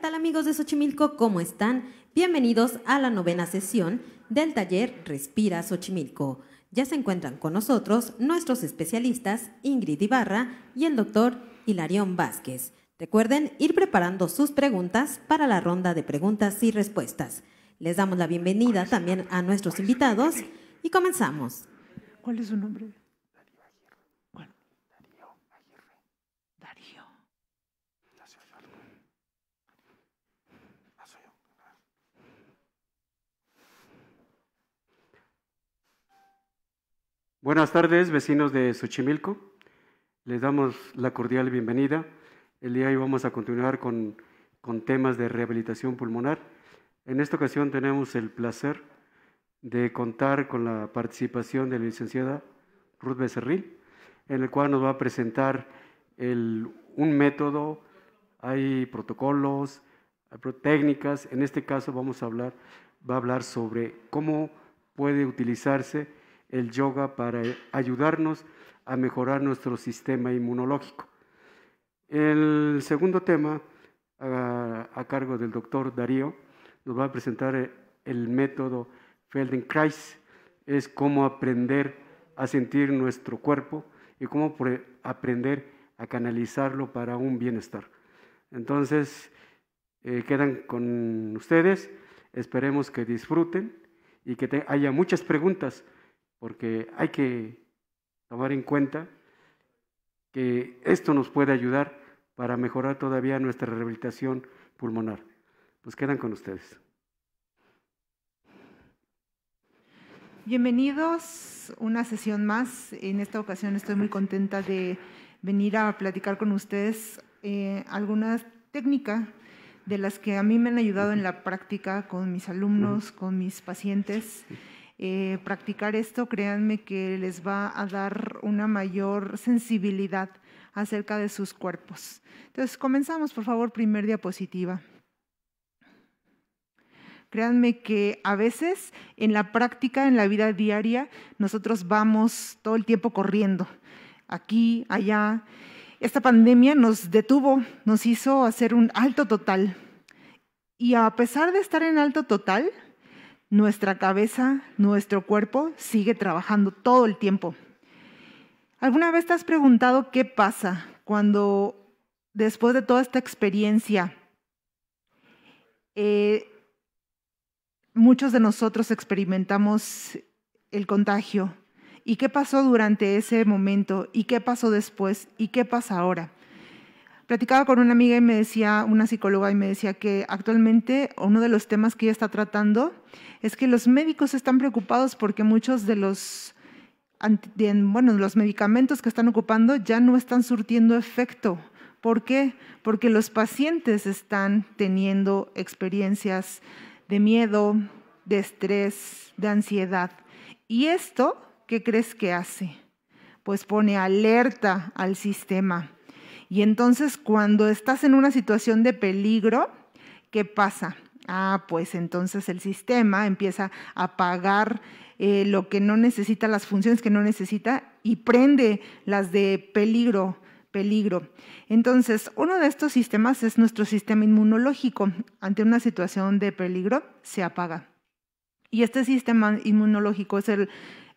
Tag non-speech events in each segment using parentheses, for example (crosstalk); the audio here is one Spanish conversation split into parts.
tal amigos de Xochimilco? ¿Cómo están? Bienvenidos a la novena sesión del taller Respira Xochimilco. Ya se encuentran con nosotros nuestros especialistas Ingrid Ibarra y el doctor Hilarión Vázquez. Recuerden ir preparando sus preguntas para la ronda de preguntas y respuestas. Les damos la bienvenida también a nuestros invitados y comenzamos. ¿Cuál es su nombre? Buenas tardes, vecinos de Xochimilco. Les damos la cordial bienvenida. El día de hoy vamos a continuar con, temas de rehabilitación pulmonar. En esta ocasión tenemos el placer de contar con la participación de la licenciada Ruth Becerril, en el cual nos va a presentar un método, hay protocolos, técnicas. En este caso vamos a hablar, va a hablar sobre cómo puede utilizarse el yoga para ayudarnos a mejorar nuestro sistema inmunológico. El segundo tema, a, cargo del doctor Darío, nos va a presentar eh, el método Feldenkrais, es cómo aprender a sentir nuestro cuerpo y cómo aprender a canalizarlo para un bienestar. Entonces, eh, quedan con ustedes, esperemos que disfruten y que haya muchas preguntas porque hay que tomar en cuenta que esto nos puede ayudar para mejorar todavía nuestra rehabilitación pulmonar. Pues quedan con ustedes. Bienvenidos, una sesión más. En esta ocasión estoy muy contenta de venir a platicar con ustedes eh, alguna algunas técnicas de las que a mí me han ayudado en la práctica con mis alumnos, con mis pacientes. Eh, practicar esto, créanme que les va a dar una mayor sensibilidad acerca de sus cuerpos. Entonces, comenzamos, por favor, primer diapositiva. Créanme que a veces en la práctica, en la vida diaria, nosotros vamos todo el tiempo corriendo, aquí, allá. Esta pandemia nos detuvo, nos hizo hacer un alto total. Y a pesar de estar en alto total, nuestra cabeza, nuestro cuerpo sigue trabajando todo el tiempo. ¿Alguna vez te has preguntado qué pasa cuando después de toda esta experiencia, eh, muchos de nosotros experimentamos el contagio? ¿Y qué pasó durante ese momento? ¿Y qué pasó después? ¿Y qué pasa ahora? Platicaba con una amiga y me decía, una psicóloga, y me decía que actualmente uno de los temas que ella está tratando es que los médicos están preocupados porque muchos de los, bueno, los medicamentos que están ocupando ya no están surtiendo efecto. ¿Por qué? Porque los pacientes están teniendo experiencias de miedo, de estrés, de ansiedad. ¿Y esto qué crees que hace? Pues pone alerta al sistema. Y entonces cuando estás en una situación de peligro, ¿qué pasa? Ah, pues entonces el sistema empieza a apagar eh, lo que no necesita, las funciones que no necesita y prende las de peligro, peligro. Entonces, uno de estos sistemas es nuestro sistema inmunológico. Ante una situación de peligro, se apaga. Y este sistema inmunológico es el,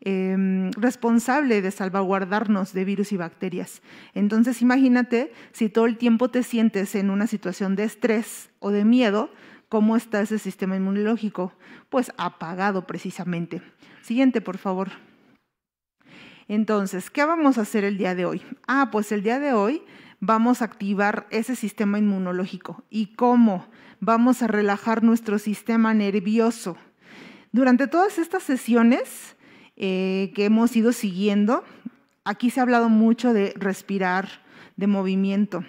Em, responsable de salvaguardarnos de virus y bacterias. Entonces imagínate si todo el tiempo te sientes en una situación de estrés o de miedo, ¿cómo está ese sistema inmunológico? Pues apagado precisamente. Siguiente, por favor. Entonces, ¿qué vamos a hacer el día de hoy? Ah, pues el día de hoy vamos a activar ese sistema inmunológico. ¿Y cómo? Vamos a relajar nuestro sistema nervioso. Durante todas estas sesiones eh, que hemos ido siguiendo. Aquí se ha hablado mucho de respirar, de movimiento.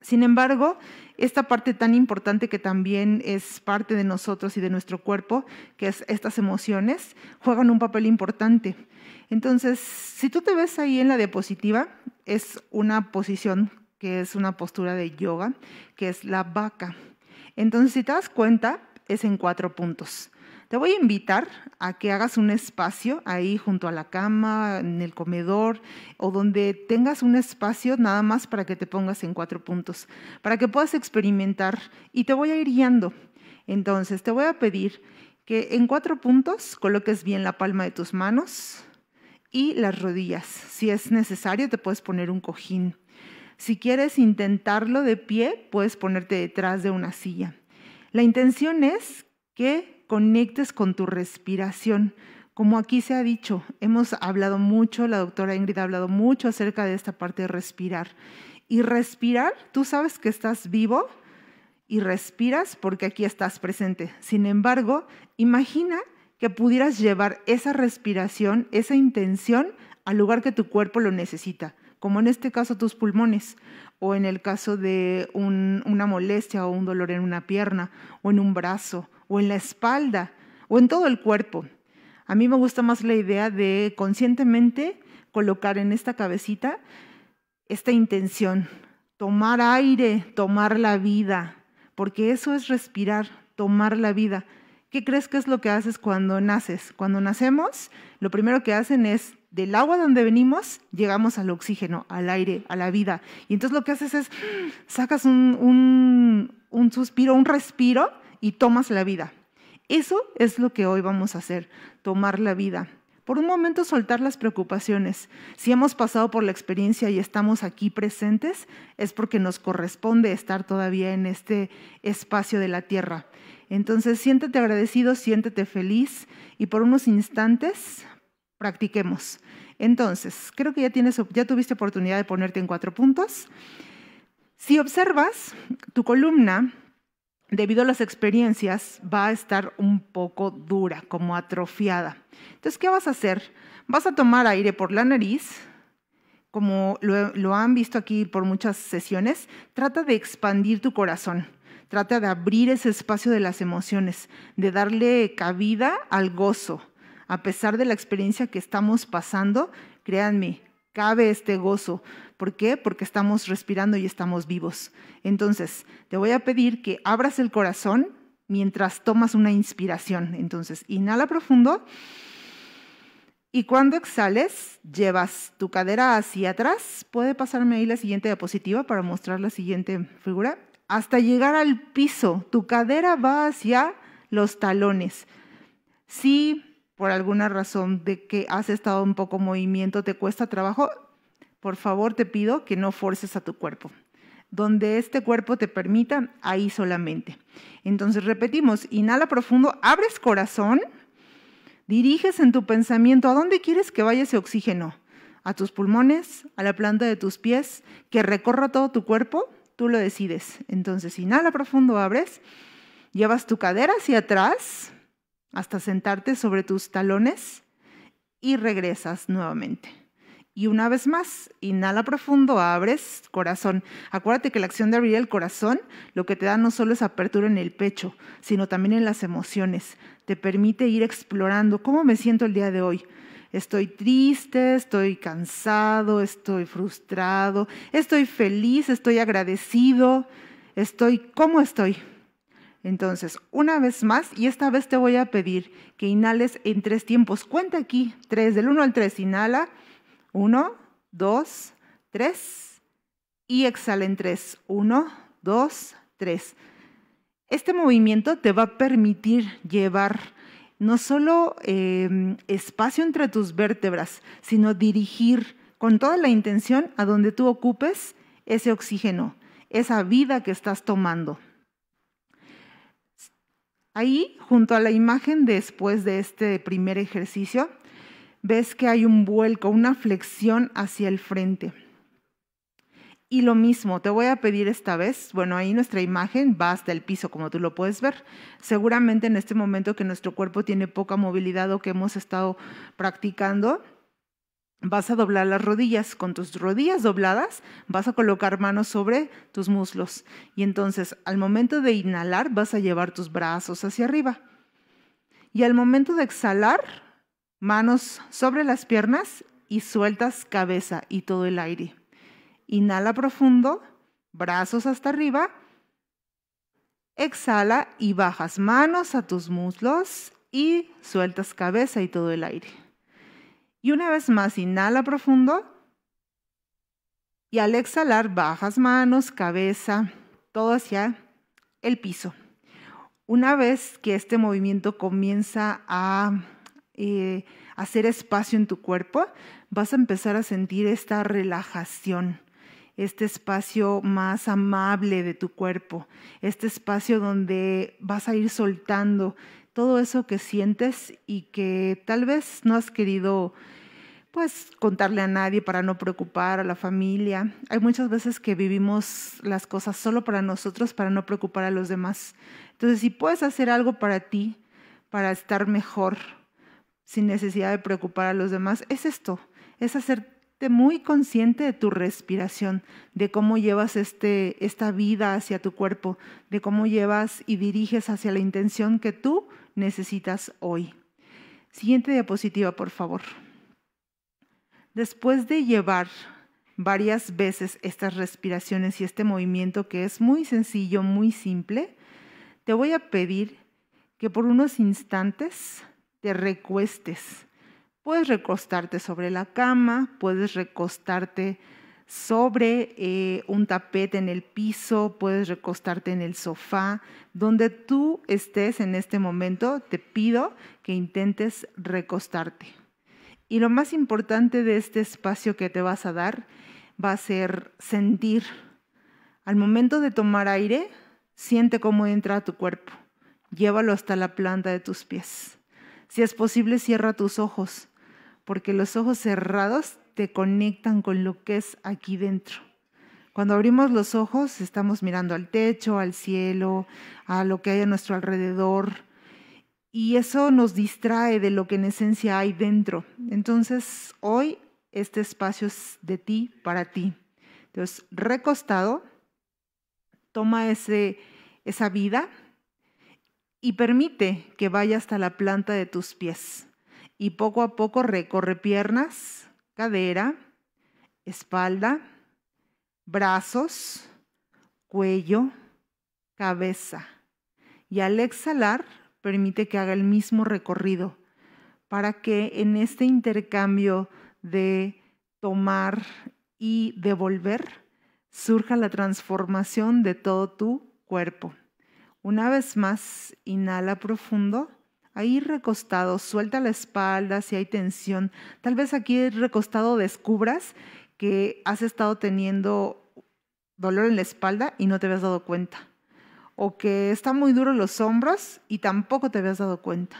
Sin embargo, esta parte tan importante que también es parte de nosotros y de nuestro cuerpo, que es estas emociones, juegan un papel importante. Entonces, si tú te ves ahí en la diapositiva, es una posición que es una postura de yoga, que es la vaca. Entonces, si te das cuenta, es en cuatro puntos. Te voy a invitar a que hagas un espacio ahí junto a la cama, en el comedor o donde tengas un espacio nada más para que te pongas en cuatro puntos, para que puedas experimentar y te voy a ir guiando. Entonces, te voy a pedir que en cuatro puntos coloques bien la palma de tus manos y las rodillas. Si es necesario, te puedes poner un cojín. Si quieres intentarlo de pie, puedes ponerte detrás de una silla. La intención es que conectes con tu respiración. Como aquí se ha dicho, hemos hablado mucho, la doctora Ingrid ha hablado mucho acerca de esta parte de respirar. Y respirar, tú sabes que estás vivo y respiras porque aquí estás presente. Sin embargo, imagina que pudieras llevar esa respiración, esa intención al lugar que tu cuerpo lo necesita, como en este caso tus pulmones, o en el caso de una molestia o un dolor en una pierna o en un brazo o en la espalda o en todo el cuerpo. A mí me gusta más la idea de conscientemente colocar en esta cabecita esta intención, tomar aire, tomar la vida, porque eso es respirar, tomar la vida. ¿Qué crees que es lo que haces cuando naces? Cuando nacemos, lo primero que hacen es del agua donde venimos, llegamos al oxígeno, al aire, a la vida. Y entonces lo que haces es, ¡ah! sacas un, un, un suspiro, un respiro, y tomas la vida. Eso es lo que hoy vamos a hacer, tomar la vida. Por un momento soltar las preocupaciones. Si hemos pasado por la experiencia y estamos aquí presentes, es porque nos corresponde estar todavía en este espacio de la tierra. Entonces, siéntete agradecido, siéntete feliz y por unos instantes practiquemos. Entonces, creo que ya, tienes, ya tuviste oportunidad de ponerte en cuatro puntos. Si observas, tu columna debido a las experiencias, va a estar un poco dura, como atrofiada. Entonces, ¿qué vas a hacer? Vas a tomar aire por la nariz, como lo, han visto aquí por muchas sesiones, trata de expandir tu corazón, trata de abrir ese espacio de las emociones, de darle cabida al gozo. A pesar de la experiencia que estamos pasando, créanme, cabe este gozo. ¿Por qué? Porque estamos respirando y estamos vivos. Entonces, te voy a pedir que abras el corazón mientras tomas una inspiración. Entonces, inhala profundo y cuando exhales, llevas tu cadera hacia atrás. Puede pasarme ahí la siguiente diapositiva para mostrar la siguiente figura. Hasta llegar al piso, tu cadera va hacia los talones. Sí por alguna razón de que has estado un poco movimiento, te cuesta trabajo, por favor te pido que no forces a tu cuerpo. Donde este cuerpo te permita, ahí solamente. Entonces repetimos, inhala profundo, abres corazón, diriges en tu pensamiento a dónde quieres que vaya ese oxígeno, a tus pulmones, a la planta de tus pies, que recorra todo tu cuerpo, tú lo decides. Entonces inhala profundo, abres, llevas tu cadera hacia atrás, hasta sentarte sobre tus talones y regresas nuevamente. Y una vez más, inhala profundo, abres corazón. Acuérdate que la acción de abrir el corazón lo que te da no solo es apertura en el pecho, sino también en las emociones. Te permite ir explorando cómo me siento el día de hoy. Estoy triste, estoy cansado, estoy frustrado, estoy feliz, estoy agradecido, estoy, ¿cómo estoy? Entonces, una vez más, y esta vez te voy a pedir que inhales en tres tiempos. Cuenta aquí, tres, del uno al tres, inhala, uno, dos, tres, y exhala en tres, uno, dos, tres. Este movimiento te va a permitir llevar no solo em, espacio entre tus vértebras, sino dirigir con toda la intención a donde tú ocupes ese oxígeno, esa vida que estás tomando. Ahí, junto a la imagen después de este primer ejercicio, ves que hay un vuelco, una flexión hacia el frente. Y lo mismo, te voy a pedir esta vez, bueno, ahí nuestra imagen va hasta el piso, como tú lo puedes ver. Seguramente en este momento que nuestro cuerpo tiene poca movilidad o que hemos estado practicando, vas a doblar las rodillas. Con tus rodillas dobladas vas a colocar manos sobre tus muslos. Y entonces al momento de inhalar vas a llevar tus brazos hacia arriba. Y al momento de exhalar, manos sobre las piernas y sueltas cabeza y todo el aire. Inhala profundo, brazos hasta arriba. Exhala y bajas manos a tus muslos y sueltas cabeza y todo el aire. Y una vez más, inhala profundo. Y al exhalar, bajas manos, cabeza, todo hacia el piso. Una vez que este movimiento comienza a eh, hacer espacio en tu cuerpo, vas a empezar a sentir esta relajación, este espacio más amable de tu cuerpo, este espacio donde vas a ir soltando todo eso que sientes y que tal vez no has querido pues contarle a nadie para no preocupar a la familia. Hay muchas veces que vivimos las cosas solo para nosotros, para no preocupar a los demás. Entonces, si puedes hacer algo para ti, para estar mejor, sin necesidad de preocupar a los demás, es esto, es hacerte muy consciente de tu respiración, de cómo llevas este, esta vida hacia tu cuerpo, de cómo llevas y diriges hacia la intención que tú necesitas hoy. Siguiente diapositiva, por favor. Después de llevar varias veces estas respiraciones y este movimiento que es muy sencillo, muy simple, te voy a pedir que por unos instantes te recuestes. Puedes recostarte sobre la cama, puedes recostarte sobre eh, un tapete en el piso, puedes recostarte en el sofá, donde tú estés en este momento, te pido que intentes recostarte. Y lo más importante de este espacio que te vas a dar va a ser sentir. Al momento de tomar aire, siente cómo entra tu cuerpo. Llévalo hasta la planta de tus pies. Si es posible, cierra tus ojos, porque los ojos cerrados te conectan con lo que es aquí dentro. Cuando abrimos los ojos estamos mirando al techo, al cielo, a lo que hay a nuestro alrededor y eso nos distrae de lo que en esencia hay dentro. Entonces hoy este espacio es de ti, para ti. Entonces, recostado, toma ese, esa vida y permite que vaya hasta la planta de tus pies. Y poco a poco recorre piernas, cadera, espalda, brazos, cuello, cabeza. Y al exhalar, permite que haga el mismo recorrido para que en este intercambio de tomar y devolver surja la transformación de todo tu cuerpo. Una vez más, inhala profundo Ahí recostado, suelta la espalda si hay tensión. Tal vez aquí recostado descubras que has estado teniendo dolor en la espalda y no te habías dado cuenta. O que están muy duros los hombros y tampoco te habías dado cuenta.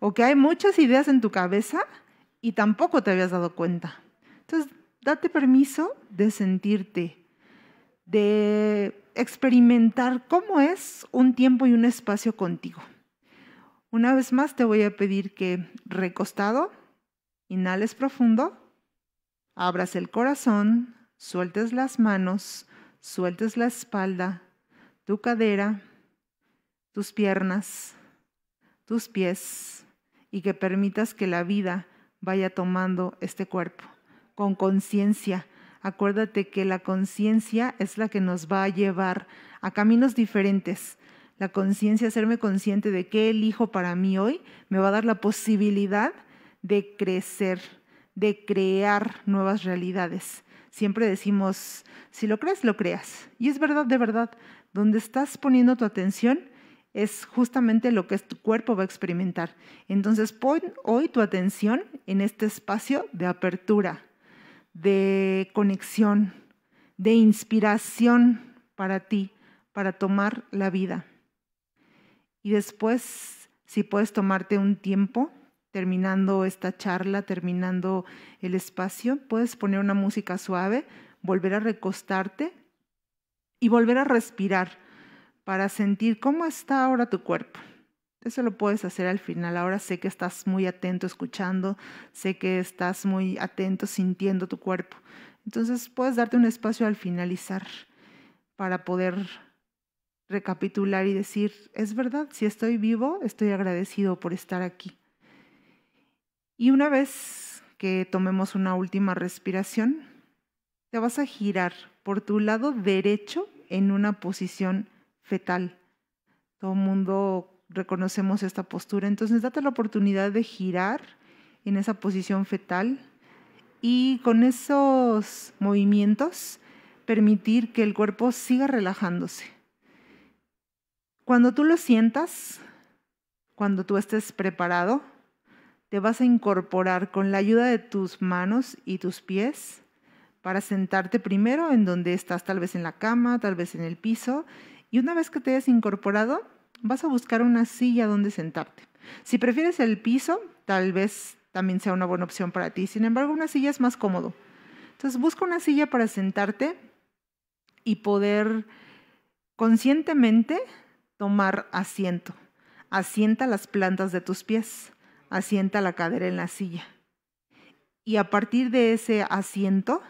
O que hay muchas ideas en tu cabeza y tampoco te habías dado cuenta. Entonces, date permiso de sentirte, de experimentar cómo es un tiempo y un espacio contigo. Una vez más te voy a pedir que recostado, inhales profundo, abras el corazón, sueltes las manos, sueltes la espalda, tu cadera, tus piernas, tus pies y que permitas que la vida vaya tomando este cuerpo con conciencia. Acuérdate que la conciencia es la que nos va a llevar a caminos diferentes, la conciencia, hacerme consciente de qué elijo para mí hoy, me va a dar la posibilidad de crecer, de crear nuevas realidades. Siempre decimos, si lo crees, lo creas. Y es verdad, de verdad, donde estás poniendo tu atención es justamente lo que tu cuerpo va a experimentar. Entonces, pon hoy tu atención en este espacio de apertura, de conexión, de inspiración para ti, para tomar la vida. Y después, si puedes tomarte un tiempo, terminando esta charla, terminando el espacio, puedes poner una música suave, volver a recostarte y volver a respirar para sentir cómo está ahora tu cuerpo. Eso lo puedes hacer al final. Ahora sé que estás muy atento escuchando, sé que estás muy atento sintiendo tu cuerpo. Entonces puedes darte un espacio al finalizar para poder recapitular y decir, es verdad, si estoy vivo, estoy agradecido por estar aquí. Y una vez que tomemos una última respiración, te vas a girar por tu lado derecho en una posición fetal. Todo el mundo reconocemos esta postura, entonces date la oportunidad de girar en esa posición fetal y con esos movimientos permitir que el cuerpo siga relajándose cuando tú lo sientas, cuando tú estés preparado, te vas a incorporar con la ayuda de tus manos y tus pies para sentarte primero en donde estás, tal vez en la cama, tal vez en el piso, y una vez que te hayas incorporado, vas a buscar una silla donde sentarte. Si prefieres el piso, tal vez también sea una buena opción para ti. Sin embargo, una silla es más cómodo. Entonces, busca una silla para sentarte y poder conscientemente tomar asiento. Asienta las plantas de tus pies, asienta la cadera en la silla. Y a partir de ese asiento,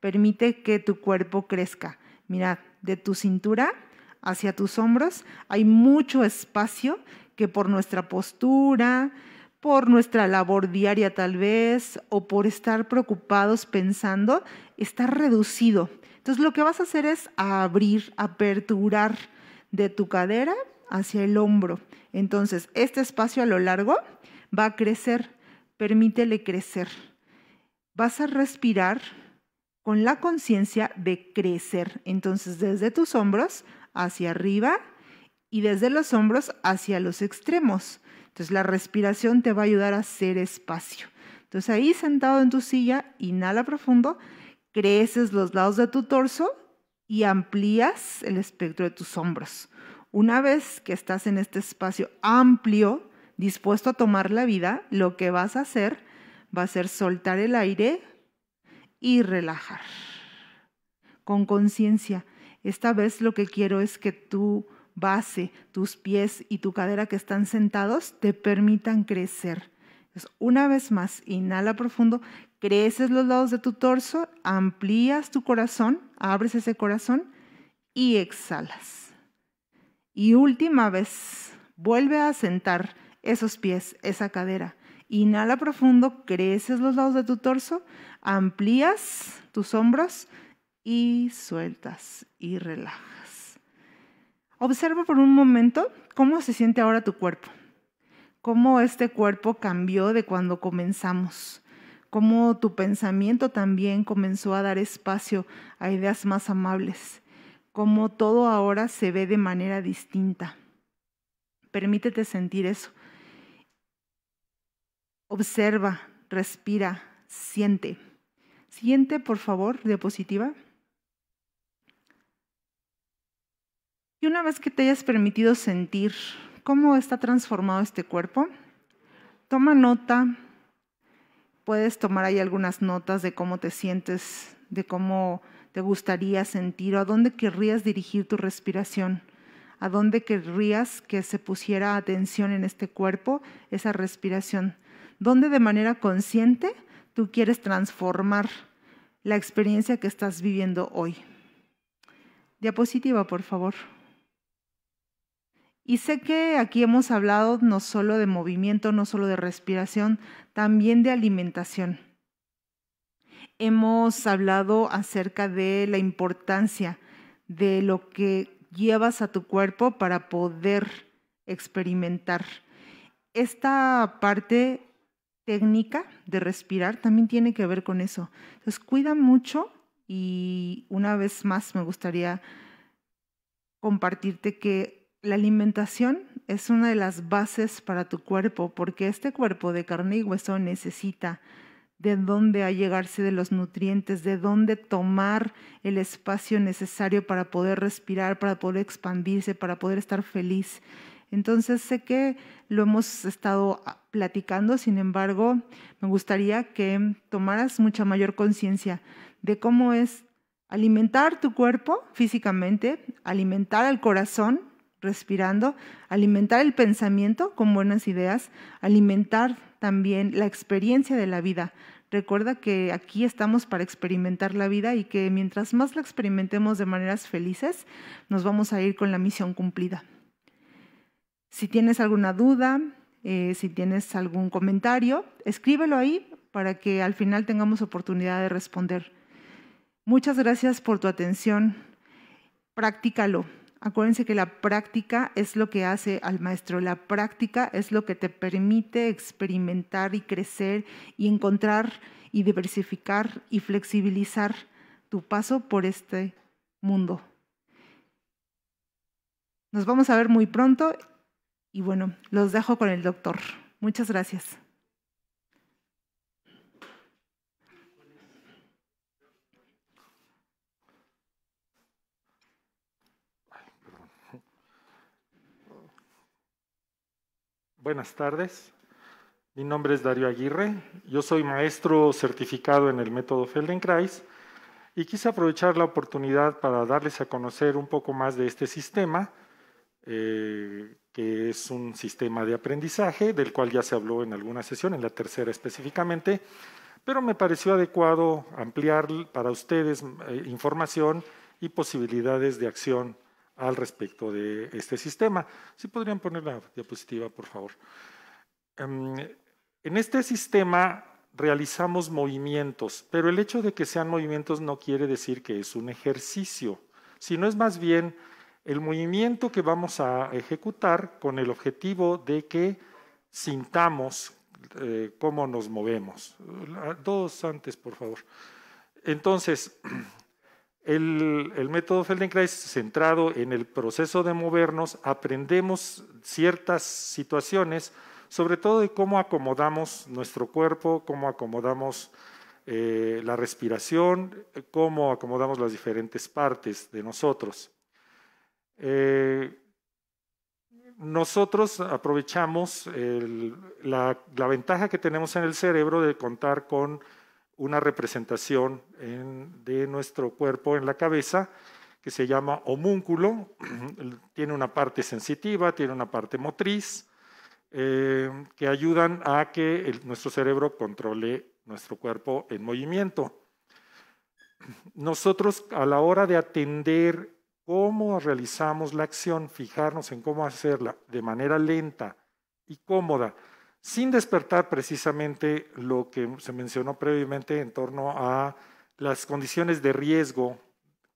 permite que tu cuerpo crezca. Mira, de tu cintura hacia tus hombros hay mucho espacio que por nuestra postura, por nuestra labor diaria tal vez, o por estar preocupados pensando, está reducido. Entonces lo que vas a hacer es abrir, aperturar de tu cadera hacia el hombro. Entonces, este espacio a lo largo va a crecer, permítele crecer. Vas a respirar con la conciencia de crecer. Entonces, desde tus hombros hacia arriba y desde los hombros hacia los extremos. Entonces, la respiración te va a ayudar a hacer espacio. Entonces, ahí sentado en tu silla, inhala profundo, creces los lados de tu torso y amplías el espectro de tus hombros. Una vez que estás en este espacio amplio, dispuesto a tomar la vida, lo que vas a hacer va a ser soltar el aire y relajar. Con conciencia. Esta vez lo que quiero es que tu base, tus pies y tu cadera que están sentados te permitan crecer. una vez más, inhala profundo, creces los lados de tu torso, amplías tu corazón, abres ese corazón y exhalas. Y última vez, vuelve a sentar esos pies, esa cadera. Inhala profundo, creces los lados de tu torso, amplías tus hombros y sueltas y relajas. Observa por un momento cómo se siente ahora tu cuerpo, cómo este cuerpo cambió de cuando comenzamos cómo tu pensamiento también comenzó a dar espacio a ideas más amables, cómo todo ahora se ve de manera distinta. Permítete sentir eso. Observa, respira, siente. Siente, por favor, diapositiva. Y una vez que te hayas permitido sentir cómo está transformado este cuerpo, toma nota puedes tomar ahí algunas notas de cómo te sientes, de cómo te gustaría sentir o a dónde querrías dirigir tu respiración, a dónde querrías que se pusiera atención en este cuerpo, esa respiración, dónde de manera consciente tú quieres transformar la experiencia que estás viviendo hoy. Diapositiva, por favor. Y sé que aquí hemos hablado no solo de movimiento, no solo de respiración, también de alimentación. Hemos hablado acerca de la importancia de lo que llevas a tu cuerpo para poder experimentar. Esta parte técnica de respirar también tiene que ver con eso. Entonces, cuida mucho y una vez más me gustaría compartirte que la alimentación es una de las bases para tu cuerpo, porque este cuerpo de carne y hueso necesita de dónde allegarse de los nutrientes, de dónde tomar el espacio necesario para poder respirar, para poder expandirse, para poder estar feliz. Entonces sé que lo hemos estado ah, platicando, sin embargo, me gustaría que tomaras mucha mayor conciencia de cómo es alimentar tu cuerpo físicamente, alimentar al corazón respirando, alimentar el pensamiento con buenas ideas, alimentar también la experiencia de la vida. Recuerda que aquí estamos para experimentar la vida y que mientras más la experimentemos de maneras felices, nos vamos a ir con la misión cumplida. Si tienes alguna duda, eh, si tienes algún comentario, escríbelo ahí para que al final tengamos oportunidad de responder. Muchas gracias por tu atención. Practícalo. Acuérdense que la práctica es lo que hace al maestro, la práctica es lo que te permite experimentar y crecer y encontrar y diversificar y flexibilizar tu paso por este mundo. Nos vamos a ver muy pronto y bueno, los dejo con el doctor. Muchas gracias. Buenas tardes. Mi nombre es Darío Aguirre. Yo soy maestro certificado en el método Feldenkrais y quise aprovechar la oportunidad para darles a conocer un poco más de este sistema, eh, que es un sistema de aprendizaje del cual ya se habló en alguna sesión, en la tercera específicamente, pero me pareció adecuado ampliar para ustedes eh, información y posibilidades de acción al respecto de este sistema. ¿Sí podrían poner la diapositiva, por favor. Em, en este sistema realizamos movimientos, pero el hecho de que sean movimientos no quiere decir que es un ejercicio, sino es más bien el movimiento que vamos a ejecutar con el objetivo de que sintamos eh, cómo nos movemos. Dos antes, por favor. Entonces, (clears throat) El, método Feldenkrais centrado en el proceso de movernos, aprendemos ciertas situaciones, sobre todo de cómo acomodamos nuestro cuerpo, cómo acomodamos eh, la respiración, cómo acomodamos las diferentes partes de nosotros. Eh, nosotros aprovechamos la ventaja que tenemos en el cerebro de contar con una representación de nuestro cuerpo en la cabeza que se llama homúnculo, (clears throat) tiene una parte sensitiva, tiene una parte motriz, eh, que ayudan a que nuestro cerebro controle nuestro cuerpo en movimiento. (clears throat) Nosotros a la hora de atender cómo realizamos la acción, fijarnos en cómo hacerla de manera lenta y cómoda, sin despertar precisamente lo que se mencionó previamente en torno a las condiciones de riesgo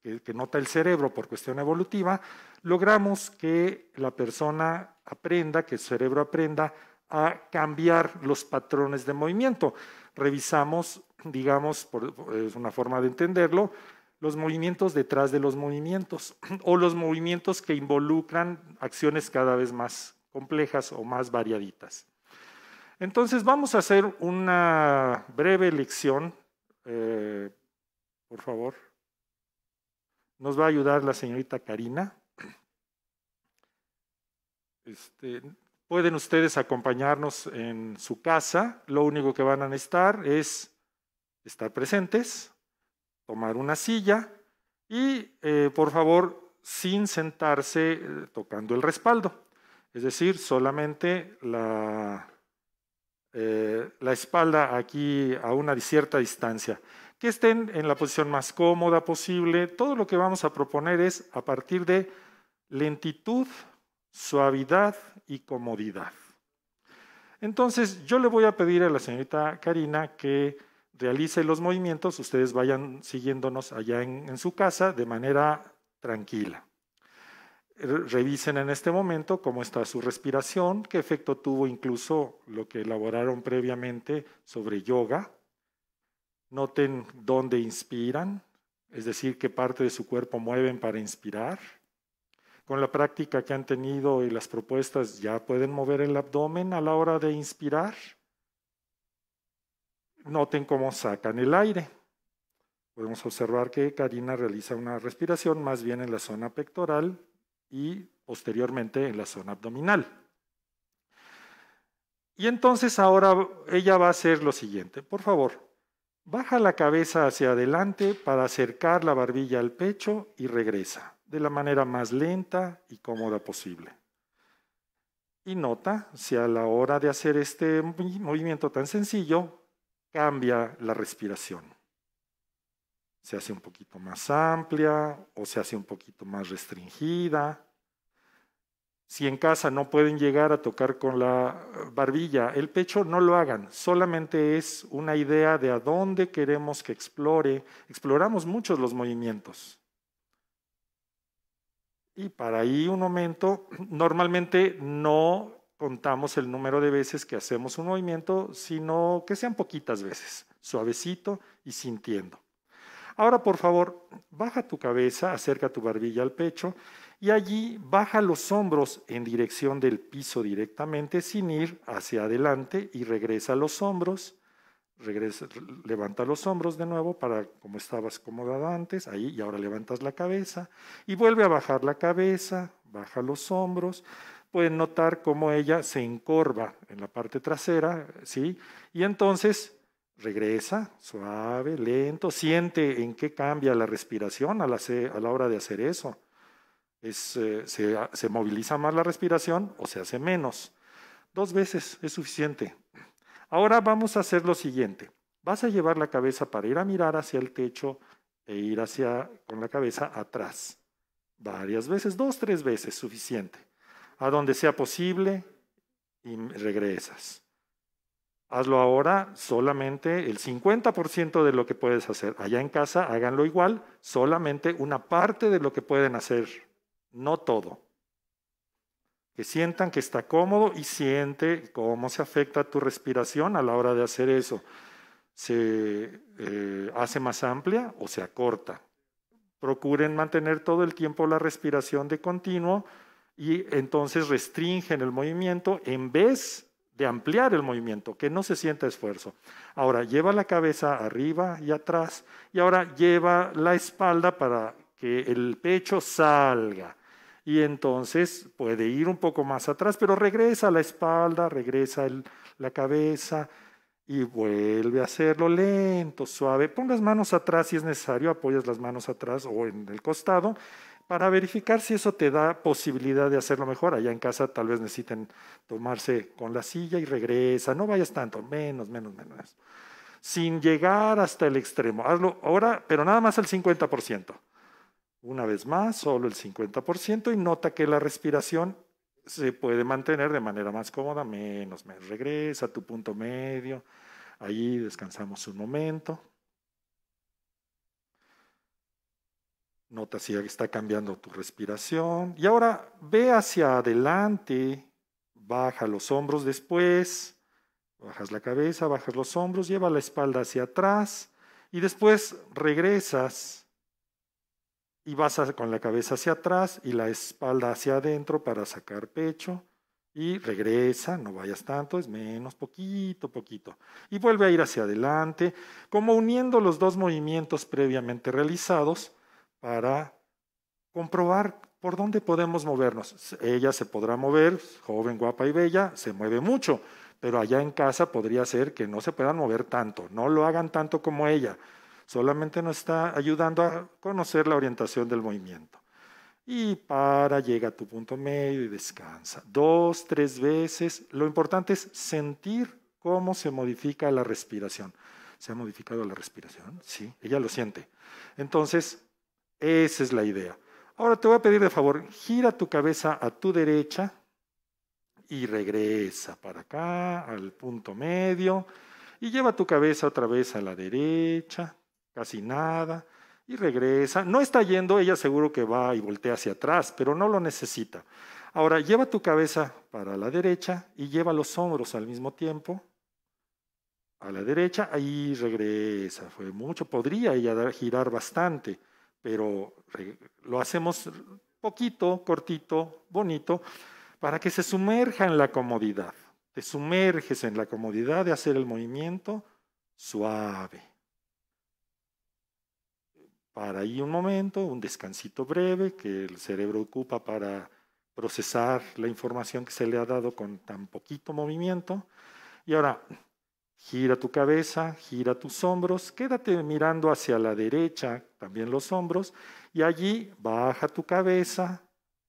que, nota el cerebro por cuestión evolutiva, logramos que la persona aprenda, que el cerebro aprenda a cambiar los patrones de movimiento. Revisamos, digamos, es una forma de entenderlo, los movimientos detrás de los movimientos o los movimientos que involucran acciones cada vez más complejas o más variaditas. Entonces vamos a hacer una breve lección, eh, por favor. Nos va a ayudar la señorita Karina. Este, pueden ustedes acompañarnos en su casa. Lo único que van a necesitar es estar presentes, tomar una silla y, eh, por favor, sin sentarse eh, tocando el respaldo. Es decir, solamente la eh, la espalda aquí a una cierta distancia. Que estén en la posición más cómoda posible. Todo lo que vamos a proponer es a partir de lentitud, suavidad y comodidad. Entonces, yo le voy a pedir a la señorita Karina que realice los movimientos, ustedes vayan siguiéndonos allá en su casa de manera tranquila revisen en este momento cómo está su respiración, qué efecto tuvo incluso lo que elaboraron previamente sobre yoga. Noten dónde inspiran, es decir, qué parte de su cuerpo mueven para inspirar. Con la práctica que han tenido y las propuestas, ya pueden mover el abdomen a la hora de inspirar. Noten cómo sacan el aire. Podemos observar que Karina realiza una respiración más bien en la zona pectoral y posteriormente en la zona abdominal. Y entonces ahora ella va a hacer lo siguiente. Por favor, baja la cabeza hacia adelante para acercar la barbilla al pecho y regresa de la manera más lenta y cómoda posible. Y nota si a la hora de hacer este movimiento tan sencillo cambia la respiración se hace un poquito más amplia o se hace un poquito más restringida. Si en casa no pueden llegar a tocar con la eh, barbilla el pecho, no lo hagan. Solamente es una idea de a dónde queremos que explore. Exploramos muchos los movimientos. Y para ahí un momento, (clears throat) normalmente no contamos el número de veces que hacemos un movimiento, sino que sean poquitas veces, suavecito y sintiendo. Ahora, por favor, baja tu cabeza, acerca tu barbilla al pecho y allí baja los hombros en dirección del piso directamente sin ir hacia adelante y regresa los hombros. Regresa, levanta los hombros de nuevo para como estabas acomodada antes, ahí y ahora levantas la cabeza y vuelve a bajar la cabeza, baja los hombros. Pueden notar cómo ella se encorva en la parte trasera, ¿sí? Y entonces regresa, suave, lento, siente en qué cambia la respiración a la hora de hacer eso. Eh, se, se, moviliza más la respiración o se hace menos. Dos veces es suficiente. Ahora vamos a hacer lo siguiente. Vas a llevar la cabeza para ir a mirar hacia el techo e ir hacia con la cabeza atrás. Varias veces, dos, tres veces, suficiente. A donde sea posible y regresas. Hazlo ahora solamente el 50% de lo que puedes hacer. Allá en casa háganlo igual, solamente una parte de lo que pueden hacer, no todo. Que sientan que está cómodo y siente cómo se afecta tu respiración a la hora de hacer eso. ¿Se eh, hace más amplia o se acorta? Procuren mantener todo el tiempo la respiración de continuo y entonces restringen el movimiento en vez de ampliar el movimiento, que no se sienta esfuerzo. Ahora lleva la cabeza arriba y atrás y ahora lleva la espalda para que el pecho salga. Y entonces puede ir un poco más atrás, pero regresa la espalda, regresa la cabeza, y vuelve a hacerlo lento, suave. Pongas manos atrás si es necesario, apoyas las manos atrás o en el costado para verificar si eso te da posibilidad de hacerlo mejor. Allá en casa tal vez necesiten tomarse con la silla y regresa. No vayas tanto, menos, menos, menos. Sin llegar hasta el extremo. Hazlo ahora, pero nada más el 50%. Una vez más, solo el 50% y nota que la respiración se puede mantener de manera más cómoda, menos, menos. Regresa a tu punto medio, ahí descansamos un momento. Nota si está cambiando tu respiración. Y ahora ve hacia adelante, baja los hombros después, bajas la cabeza, bajas los hombros, lleva la espalda hacia atrás y después regresas y vas con la cabeza hacia atrás y la espalda hacia adentro para sacar pecho y regresa, no vayas tanto, es menos, poquito, poquito. Y vuelve a ir hacia adelante, como uniendo los dos movimientos previamente realizados para comprobar por dónde podemos movernos. Ella se podrá mover, joven, guapa y bella, se mueve mucho, pero allá en casa podría ser que no se puedan mover tanto, no lo hagan tanto como ella solamente nos está ayudando a conocer la orientación del movimiento. Y para, llega a tu punto medio y descansa. Dos, tres veces. Lo importante es sentir cómo se modifica la respiración. ¿Se ha modificado la respiración? Sí, ella lo siente. Entonces, esa es la idea. Ahora te voy a pedir de favor, gira tu cabeza a tu derecha y regresa para acá, al punto medio, y lleva tu cabeza otra vez a la derecha casi nada, y regresa. No está yendo, ella seguro que va y voltea hacia atrás, pero no lo necesita. Ahora, lleva tu cabeza para la derecha y lleva los hombros al mismo tiempo a la derecha, ahí regresa. Fue mucho, podría ella girar bastante, pero lo hacemos poquito, cortito, bonito, para que se sumerja en la comodidad. Te sumerges en la comodidad de hacer el movimiento suave para ahí un momento, un descansito breve que el cerebro ocupa para procesar la información que se le ha dado con tan poquito movimiento. Y ahora, gira tu cabeza, gira tus hombros, quédate mirando hacia la derecha, también los hombros, y allí baja tu cabeza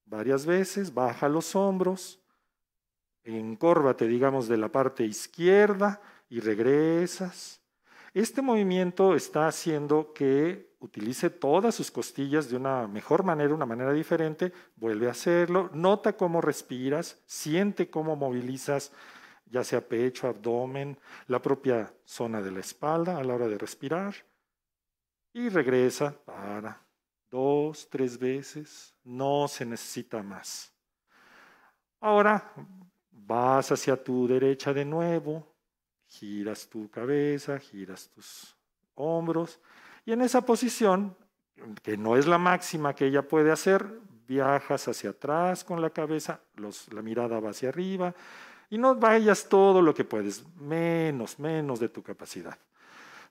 varias veces, baja los hombros, encórvate, digamos, de la parte izquierda y regresas. Este movimiento está haciendo que utilice todas sus costillas de una mejor manera, una manera diferente, vuelve a hacerlo, nota cómo respiras, siente cómo movilizas ya sea pecho, abdomen, la propia zona de la espalda a la hora de respirar. Y regresa, para, dos, tres veces, no se necesita más. Ahora vas hacia tu derecha de nuevo, giras tu cabeza, giras tus hombros y en esa posición, que no es la máxima que ella puede hacer, viajas hacia atrás con la cabeza, la mirada va hacia arriba y no vayas todo lo que puedes, menos, menos de tu capacidad.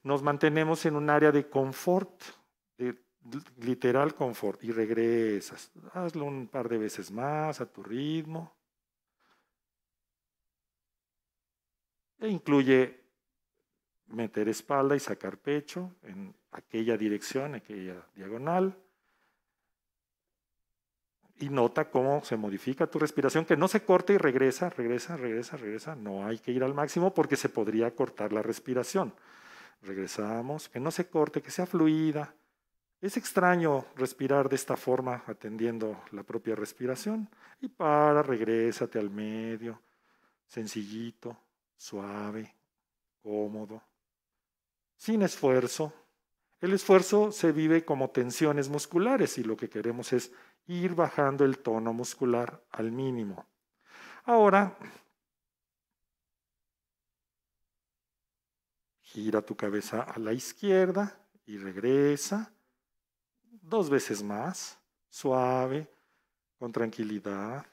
Nos mantenemos en un área de confort, de literal confort, y regresas. Hazlo un par de veces más a tu ritmo. E incluye meter espalda y sacar pecho en aquella dirección, aquella diagonal. Y nota cómo se modifica tu respiración, que no se corte y regresa, regresa, regresa, regresa. No hay que ir al máximo porque se podría cortar la respiración. Regresamos, que no se corte, que sea fluida. Es extraño respirar de esta forma atendiendo la propia respiración. Y para, regrésate al medio, sencillito, suave, cómodo sin esfuerzo. El esfuerzo se vive como tensiones musculares y lo que queremos es ir bajando el tono muscular al mínimo. Ahora, gira tu cabeza a la izquierda y regresa dos veces más, suave, con tranquilidad.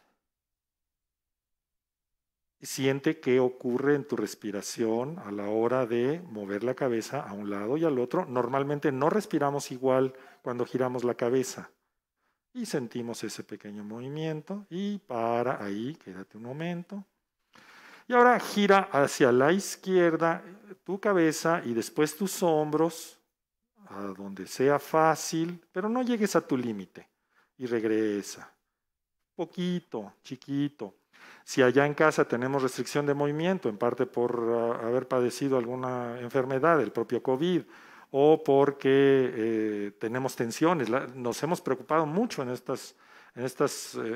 Siente qué ocurre en tu respiración a la hora de mover la cabeza a un lado y al otro. Normalmente no respiramos igual cuando giramos la cabeza. Y sentimos ese pequeño movimiento y para ahí, quédate un momento. Y ahora gira hacia la izquierda tu cabeza y después tus hombros, a donde sea fácil, pero no llegues a tu límite. Y regresa. Poquito, chiquito. Si allá en casa tenemos restricción de movimiento, en parte por ah, haber padecido alguna enfermedad, el propio COVID, o porque eh, tenemos tensiones, nos hemos preocupado mucho en, estas, eh,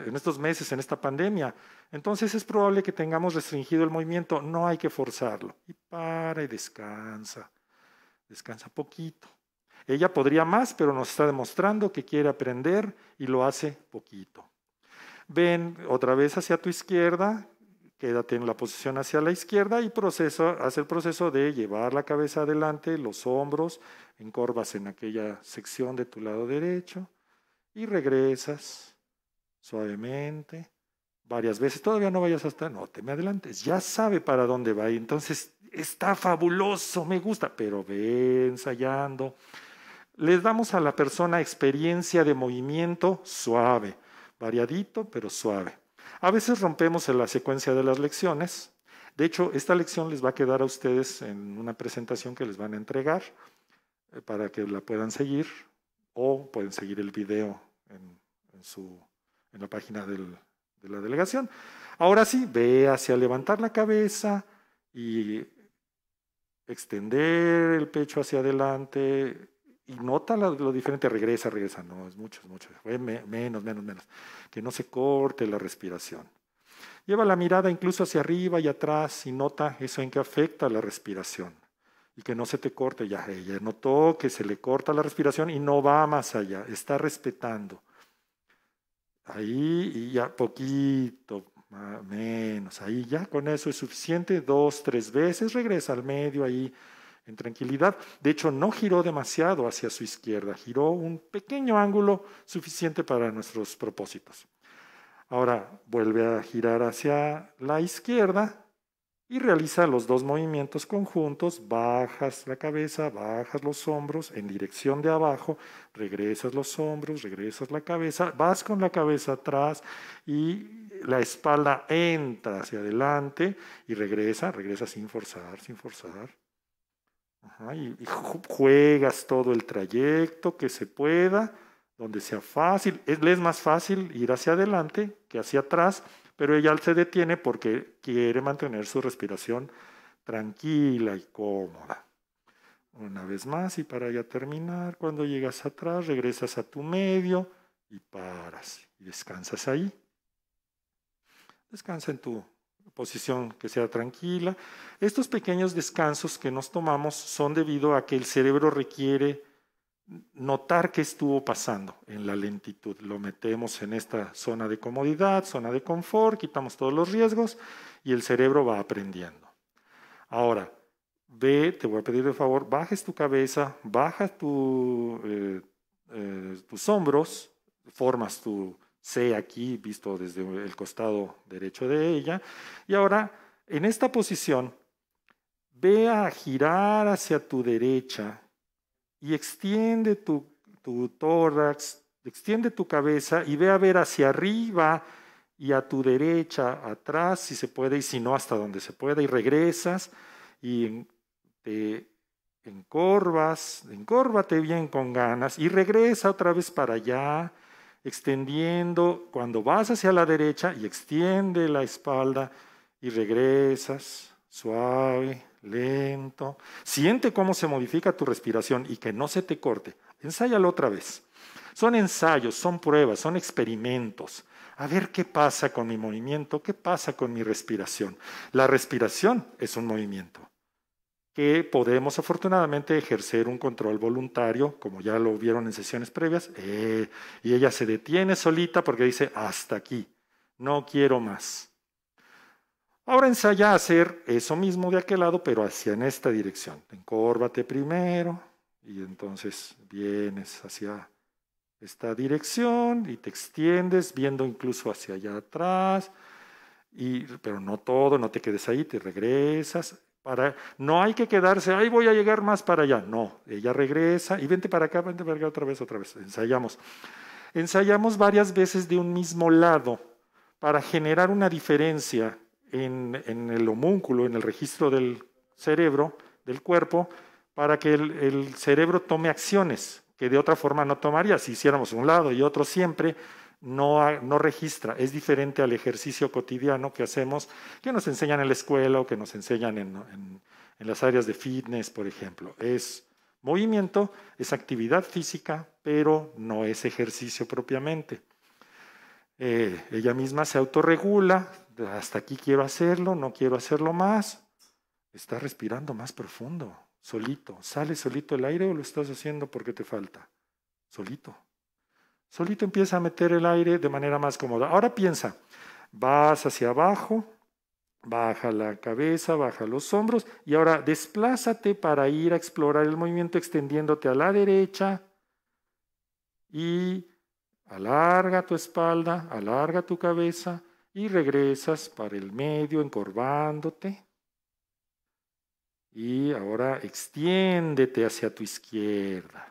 en estos meses, en esta pandemia, entonces es probable que tengamos restringido el movimiento, no hay que forzarlo. Y para y descansa, descansa poquito. Ella podría más, pero nos está demostrando que quiere aprender y lo hace poquito ven otra vez hacia tu izquierda, quédate en la posición hacia la izquierda y proceso, el proceso de llevar la cabeza adelante, los hombros, encorvas en aquella sección de tu lado derecho y regresas suavemente varias veces. Todavía no vayas hasta, no, te me adelantes, ya sabe para dónde va entonces está fabuloso, me gusta, pero ven ensayando. Les damos a la persona experiencia de movimiento suave variadito pero suave. A veces rompemos en la secuencia de las lecciones. De hecho, esta lección les va a quedar a ustedes en una presentación que les van a entregar eh, para que la puedan seguir o pueden seguir el video en, su, la página de la delegación. Ahora sí, ve hacia levantar la cabeza y extender el pecho hacia adelante, y nota lo, diferente, regresa, regresa, no, es mucho, es mucho, menos, menos, menos, que no se corte la respiración. Lleva la mirada incluso hacia arriba y atrás y nota eso en que afecta la respiración y que no se te corte, ya ella eh, notó que se le corta la respiración y no va más allá, está respetando. Ahí y ya poquito, menos, ahí ya con eso es suficiente, dos, tres veces, regresa al medio ahí, en tranquilidad. De hecho, no giró demasiado hacia su izquierda, giró un pequeño ángulo suficiente para nuestros propósitos. Ahora vuelve a girar hacia la izquierda y realiza los dos movimientos conjuntos, bajas la cabeza, bajas los hombros en dirección de abajo, regresas los hombros, regresas la cabeza, vas con la cabeza atrás y la espalda entra hacia adelante y regresa, regresa sin forzar, sin forzar y, juegas todo el trayecto que se pueda, donde sea fácil. Es, es más fácil ir hacia adelante que hacia atrás, pero ella se detiene porque quiere mantener su respiración tranquila y cómoda. Una vez más y para ya terminar, cuando llegas atrás, regresas a tu medio y paras y descansas ahí. Descansa en tu posición que sea tranquila. Estos pequeños descansos que nos tomamos son debido a que el cerebro requiere notar qué estuvo pasando en la lentitud. Lo metemos en esta zona de comodidad, zona de confort, quitamos todos los riesgos y el cerebro va aprendiendo. Ahora, ve, te voy a pedir de favor, bajes tu cabeza, bajas tu, eh, eh, tus hombros, formas tu C aquí visto desde el costado derecho de ella. Y ahora, en esta posición, ve a girar hacia tu derecha y extiende tu, tu tórax, extiende tu cabeza y ve a ver hacia arriba y a tu derecha, atrás, si se puede, y si no, hasta donde se pueda, y regresas y te encorvas, encórvate bien con ganas y regresa otra vez para allá extendiendo cuando vas hacia la derecha y extiende la espalda y regresas suave, lento. Siente cómo se modifica tu respiración y que no se te corte. Ensáyalo otra vez. Son ensayos, son pruebas, son experimentos. A ver qué pasa con mi movimiento, qué pasa con mi respiración. La respiración es un movimiento que podemos afortunadamente ejercer un control voluntario, como ya lo vieron en sesiones previas, eh, y ella se detiene solita porque dice, hasta aquí, no quiero más. Ahora ensaya hacer eso mismo de aquel lado, pero hacia en esta dirección. Encórvate primero y entonces vienes hacia esta dirección y te extiendes viendo incluso hacia allá atrás, y, pero no todo, no te quedes ahí, te regresas no hay que quedarse, ahí voy a llegar más para allá. No, ella regresa y vente para acá, vente para acá otra vez, otra vez. Ensayamos. Ensayamos varias veces de un mismo lado para generar una diferencia en, el homúnculo, en el registro del cerebro, del cuerpo, para que el cerebro tome acciones que de otra forma no tomaría. Si hiciéramos un lado y otro siempre, no, registra, es diferente al ejercicio cotidiano que hacemos, que nos enseñan en la escuela o que nos enseñan en, las áreas de fitness, por ejemplo. Es movimiento, es actividad física, pero no es ejercicio propiamente. Eh, ella misma se autorregula, hasta aquí quiero hacerlo, no quiero hacerlo más. Está respirando más profundo, solito. ¿Sale solito el aire o lo estás haciendo porque te falta? Solito. Solito empieza a meter el aire de manera más cómoda. Ahora piensa, vas hacia abajo, baja la cabeza, baja los hombros y ahora desplázate para ir a explorar el movimiento extendiéndote a la derecha y alarga tu espalda, alarga tu cabeza y regresas para el medio encorvándote. Y ahora extiéndete hacia tu izquierda.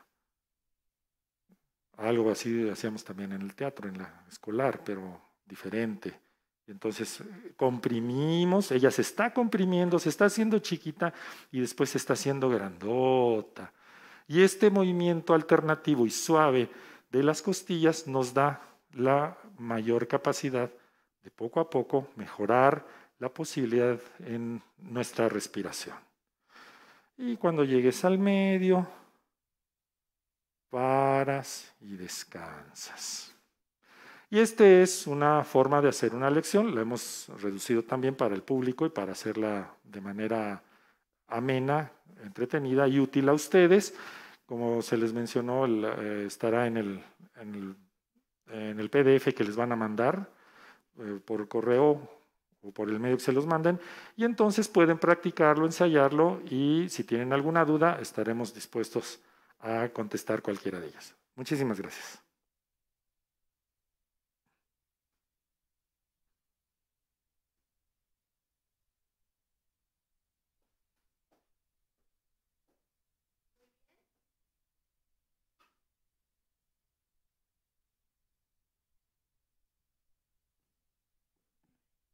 Algo así hacíamos también en el teatro, en la escolar, pero diferente. Entonces eh, comprimimos, ella se está comprimiendo, se está haciendo chiquita y después se está haciendo grandota. Y este movimiento alternativo y suave de las costillas nos da la mayor capacidad de poco a poco mejorar la posibilidad en nuestra respiración. Y cuando llegues al medio, paras y descansas. Y esta es una forma de hacer una lección, la hemos reducido también para el público y para hacerla de manera amena, entretenida y útil a ustedes. Como se les mencionó, eh, estará en el, en el, en el PDF que les van a mandar eh, por correo o por el medio que se los manden, y entonces pueden practicarlo, ensayarlo, y si tienen alguna duda, estaremos dispuestos a contestar cualquiera de ellas. Muchísimas gracias.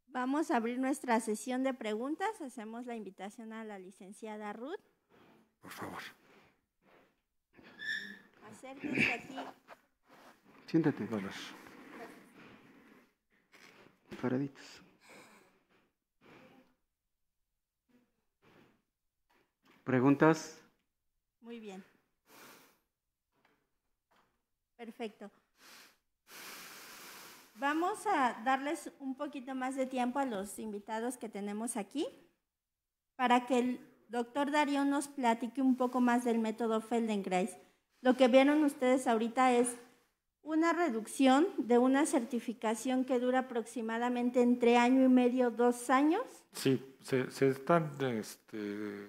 Vamos a abrir nuestra sesión de preguntas. Hacemos la invitación a la licenciada Ruth. Por favor. Siéntate, Paraditos. ¿Preguntas? Muy bien. Perfecto. Vamos a darles un poquito más de tiempo a los invitados que tenemos aquí para que el doctor Darío nos platique un poco más del método Feldenkrais. Lo que vieron ustedes ahorita es una reducción de una certificación que dura aproximadamente entre año y medio, dos años. Sí, se, se están este,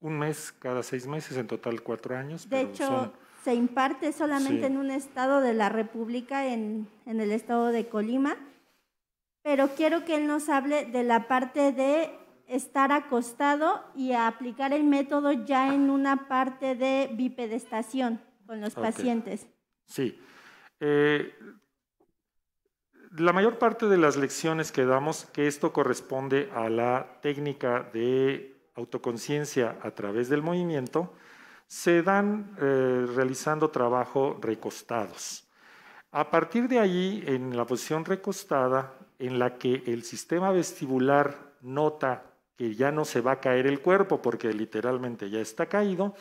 un mes cada seis meses, en total cuatro años. De hecho, se imparte solamente en un estado de la República, en el estado de Colima pero quiero que él nos hable de la parte de estar acostado y aplicar el método ya en una parte de bipedestación con los pacientes. Sí. Eh, la mayor parte de las lecciones que damos, que esto corresponde a la técnica de autoconciencia a través del movimiento, se dan eh, realizando trabajo recostados. A partir de allí, en la posición recostada, en la que el sistema vestibular nota ya no se va a caer el cuerpo porque literalmente ya está caído,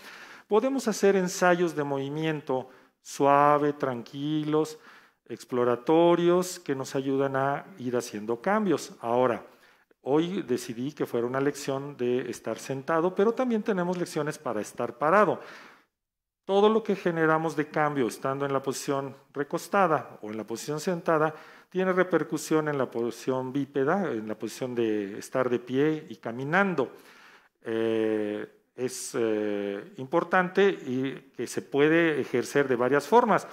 podemos hacer ensayos de movimiento suave, tranquilos, exploratorios que nos ayudan a ir haciendo cambios. Ahora, hoy decidí que fuera una lección de estar sentado, pero también tenemos lecciones para estar parado. Todo lo que generamos de cambio estando en la posición recostada o en la posición sentada tiene repercusión en la posición bípeda, en la posición de estar de pie y caminando. Eh, es eh, importante y que se puede ejercer de varias formas.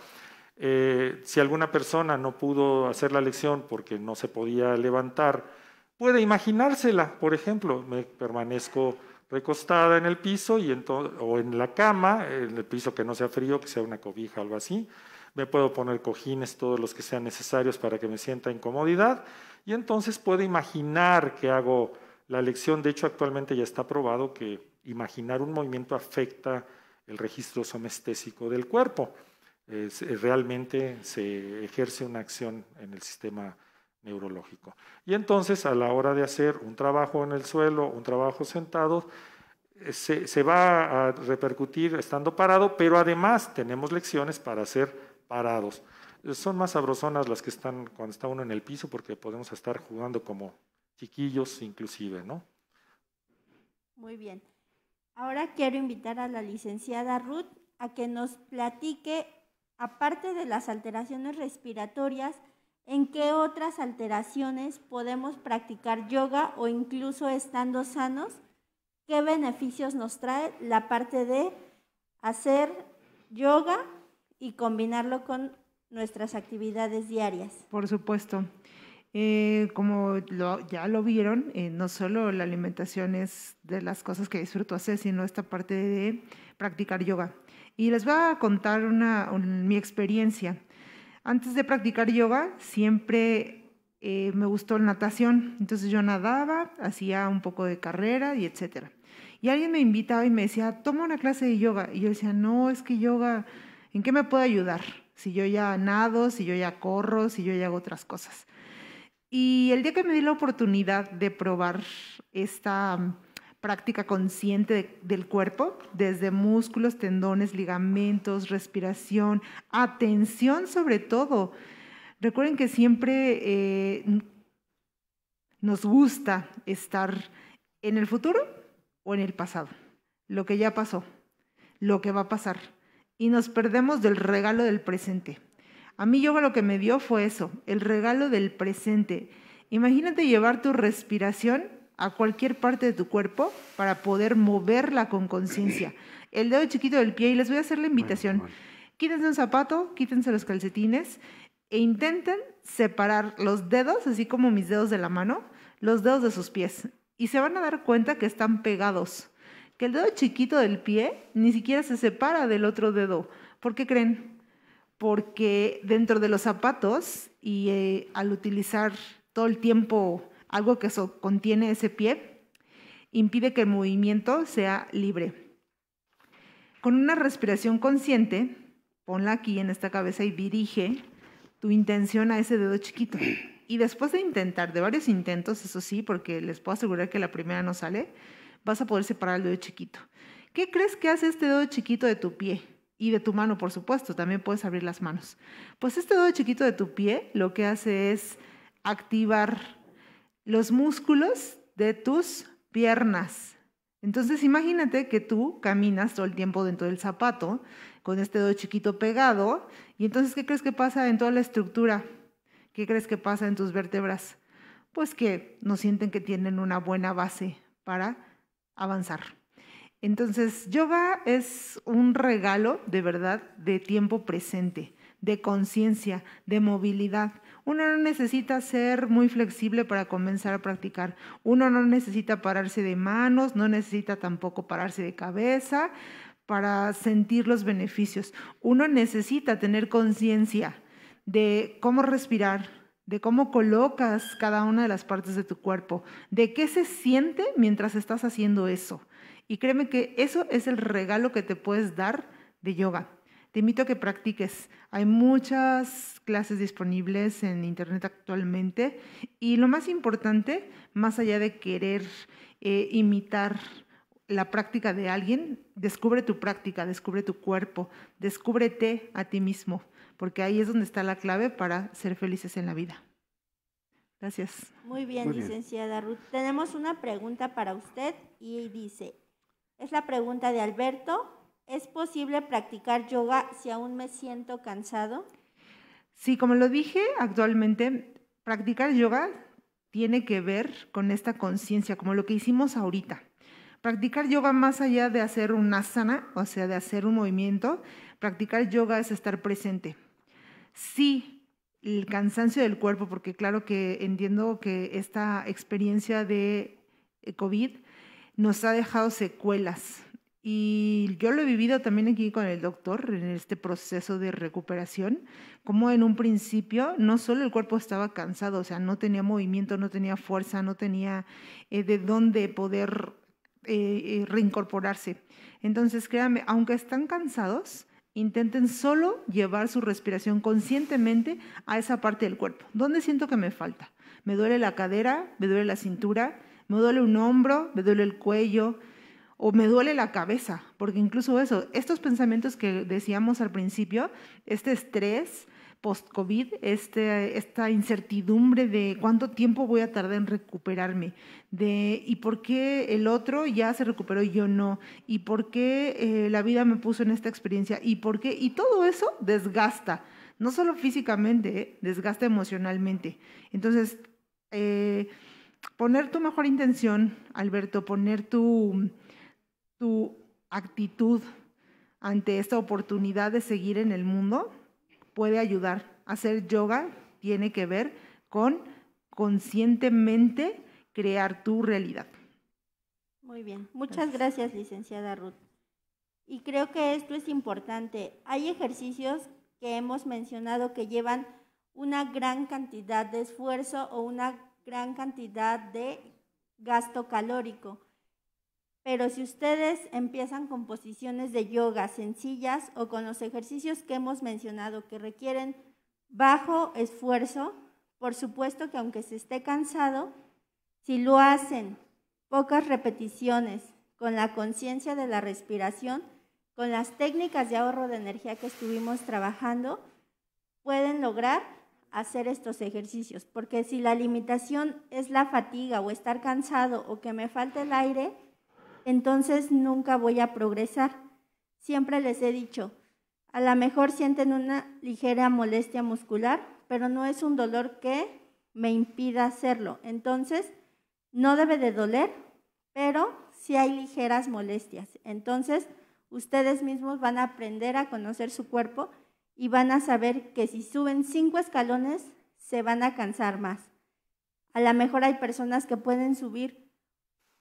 Eh, si alguna persona no pudo hacer la lección porque no se podía levantar, puede imaginársela, por ejemplo, me permanezco recostada en el piso y o en la cama, en el piso que no sea frío, que sea una cobija o algo así. Me puedo poner cojines, todos los que sean necesarios para que me sienta en comodidad. Y entonces puedo imaginar que hago la lección. De hecho, actualmente ya está probado que imaginar un movimiento afecta el registro somestésico del cuerpo. Eh, realmente se ejerce una acción en el sistema neurológico. Y entonces a la hora de hacer un trabajo en el suelo, un trabajo sentado, eh, se, va a repercutir estando parado, pero además tenemos lecciones para ser parados. Eh, son más sabrosonas las que están cuando está uno en el piso porque podemos estar jugando como chiquillos inclusive, ¿no? Muy bien. Ahora quiero invitar a la licenciada Ruth a que nos platique, aparte de las alteraciones respiratorias, ¿En qué otras alteraciones podemos practicar yoga o incluso estando sanos? ¿Qué beneficios nos trae la parte de hacer yoga y combinarlo con nuestras actividades diarias? Por supuesto. Eh, como ya lo vieron, eh, no solo la alimentación es de las cosas que disfruto hacer, sino esta parte de practicar yoga. Y les voy a contar una, mi experiencia. Antes de practicar yoga, siempre eh, me gustó la natación. Entonces yo nadaba, hacía un poco de carrera y etcétera. Y alguien me invitaba y me decía, toma una clase de yoga. Y yo decía, no, es que yoga, ¿en qué me puede ayudar? Si yo ya nado, si yo ya corro, si yo ya hago otras cosas. Y el día que me di la oportunidad de probar esta práctica consciente del cuerpo, desde músculos, tendones, ligamentos, respiración, atención sobre todo. Recuerden que siempre eh, nos gusta estar en el futuro o en el pasado, lo que ya pasó, lo que va a pasar, y nos perdemos del regalo del presente. A mí yoga lo que me dio fue eso, el regalo del presente. Imagínate llevar tu respiración a cualquier parte de tu cuerpo para poder moverla con conciencia. El dedo chiquito del pie, y les voy a hacer la invitación, quítense un zapato, quítense los calcetines e intenten separar los dedos, así como mis dedos de la mano, los dedos de sus pies. Y se van a dar cuenta que están pegados, que el dedo chiquito del pie ni siquiera se separa del otro dedo. ¿Por qué creen? Porque dentro de los zapatos y eh, al utilizar todo el tiempo algo que contiene ese pie, impide que el movimiento sea libre. Con una respiración consciente, ponla aquí en esta cabeza y dirige tu intención a ese dedo chiquito. Y después de intentar, de varios intentos, eso sí, porque les puedo asegurar que la primera no sale, vas a poder separar el dedo chiquito. ¿Qué crees que hace este dedo chiquito de tu pie? Y de tu mano, por supuesto, también puedes abrir las manos. Pues este dedo chiquito de tu pie lo que hace es activar los músculos de tus piernas. Entonces imagínate que tú caminas todo el tiempo dentro del zapato con este dedo chiquito pegado y entonces ¿qué crees que pasa en toda la estructura? ¿Qué crees que pasa en tus vértebras? Pues que no sienten que tienen una buena base para avanzar. Entonces, yoga es un regalo de verdad de tiempo presente, de conciencia, de movilidad, uno no necesita ser muy flexible para comenzar a practicar. Uno no necesita pararse de manos, no necesita tampoco pararse de cabeza para sentir los beneficios. Uno necesita tener conciencia de cómo respirar, de cómo colocas cada una de las partes de tu cuerpo, de qué se siente mientras estás haciendo eso. Y créeme que eso es el regalo que te puedes dar de yoga te invito a que practiques. Hay muchas clases disponibles en Internet actualmente y lo más importante, más allá de querer eh, imitar la práctica de alguien, descubre tu práctica, descubre tu cuerpo, descúbrete a ti mismo, porque ahí es donde está la clave para ser felices en la vida. Gracias. Muy bien. licenciada Ruth. Tenemos una pregunta para usted y dice, es la pregunta de Alberto ¿Es posible practicar yoga si aún me siento cansado? Sí, como lo dije, actualmente practicar yoga tiene que ver con esta conciencia, como lo que hicimos ahorita. Practicar yoga más allá de hacer un asana, o sea, de hacer un movimiento, practicar yoga es estar presente. Sí, el cansancio del cuerpo, porque claro que entiendo que esta experiencia de eh, COVID nos ha dejado secuelas, y yo lo he vivido también aquí con el doctor en este proceso de recuperación, como en un principio no solo el cuerpo estaba cansado, o sea, no tenía movimiento, no tenía fuerza, no tenía eh, de dónde poder eh, eh, reincorporarse. Entonces, créanme, aunque están cansados, intenten solo llevar su respiración conscientemente a esa parte del cuerpo. ¿Dónde siento que me falta? Me duele la cadera, me duele la cintura, me duele un hombro, me duele el cuello o me duele la cabeza, porque incluso eso, estos pensamientos que decíamos al principio, este estrés post-COVID, este, esta incertidumbre de cuánto tiempo voy a tardar en recuperarme, de y por qué el otro ya se recuperó y yo no, y por qué eh, la vida me puso en esta experiencia, y por qué, y todo eso desgasta, no solo físicamente, eh, desgasta emocionalmente. Entonces, eh, poner tu mejor intención, Alberto, poner tu tu actitud ante esta oportunidad de seguir en el mundo puede ayudar. Hacer yoga tiene que ver con conscientemente crear tu realidad. Muy bien, muchas gracias, licenciada Ruth. Y creo que esto es importante. Hay ejercicios que hemos mencionado que llevan una gran cantidad de esfuerzo o una gran cantidad de gasto calórico. Pero si ustedes empiezan con posiciones de yoga sencillas o con los ejercicios que hemos mencionado que requieren bajo esfuerzo, por supuesto que aunque se esté cansado, si lo hacen pocas repeticiones con la conciencia de la respiración, con las técnicas de ahorro de energía que estuvimos trabajando, pueden lograr hacer estos ejercicios, porque si la limitación es la fatiga o estar cansado o que me falte el aire, entonces nunca voy a progresar. Siempre les he dicho, a lo mejor sienten una ligera molestia muscular, pero no es un dolor que me impida hacerlo. Entonces, no debe de doler, pero si sí hay ligeras molestias. Entonces, ustedes mismos van a aprender a conocer su cuerpo y van a saber que si suben cinco escalones, se van a cansar más. A lo mejor hay personas que pueden subir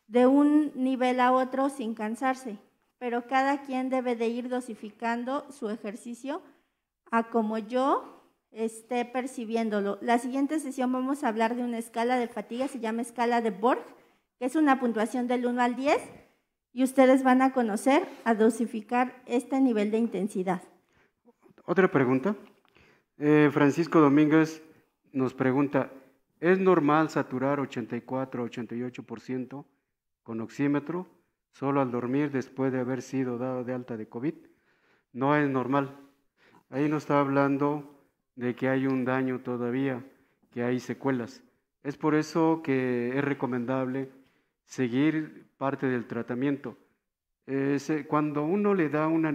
de un nivel a otro sin cansarse, pero cada quien debe de ir dosificando su ejercicio a como yo esté percibiéndolo. La siguiente sesión vamos a hablar de una escala de fatiga, se llama escala de Borg, que es una puntuación del 1 al 10 y ustedes van a conocer a dosificar este nivel de intensidad. Otra pregunta. Eh, Francisco Domínguez nos pregunta, ¿es normal saturar 84, 88%? con oxímetro solo al dormir después de haber sido dado de alta de COVID, no es normal. Ahí no está hablando de que hay un daño todavía, que hay secuelas. Es por eso que es recomendable seguir parte del tratamiento. Eh, cuando uno le da una,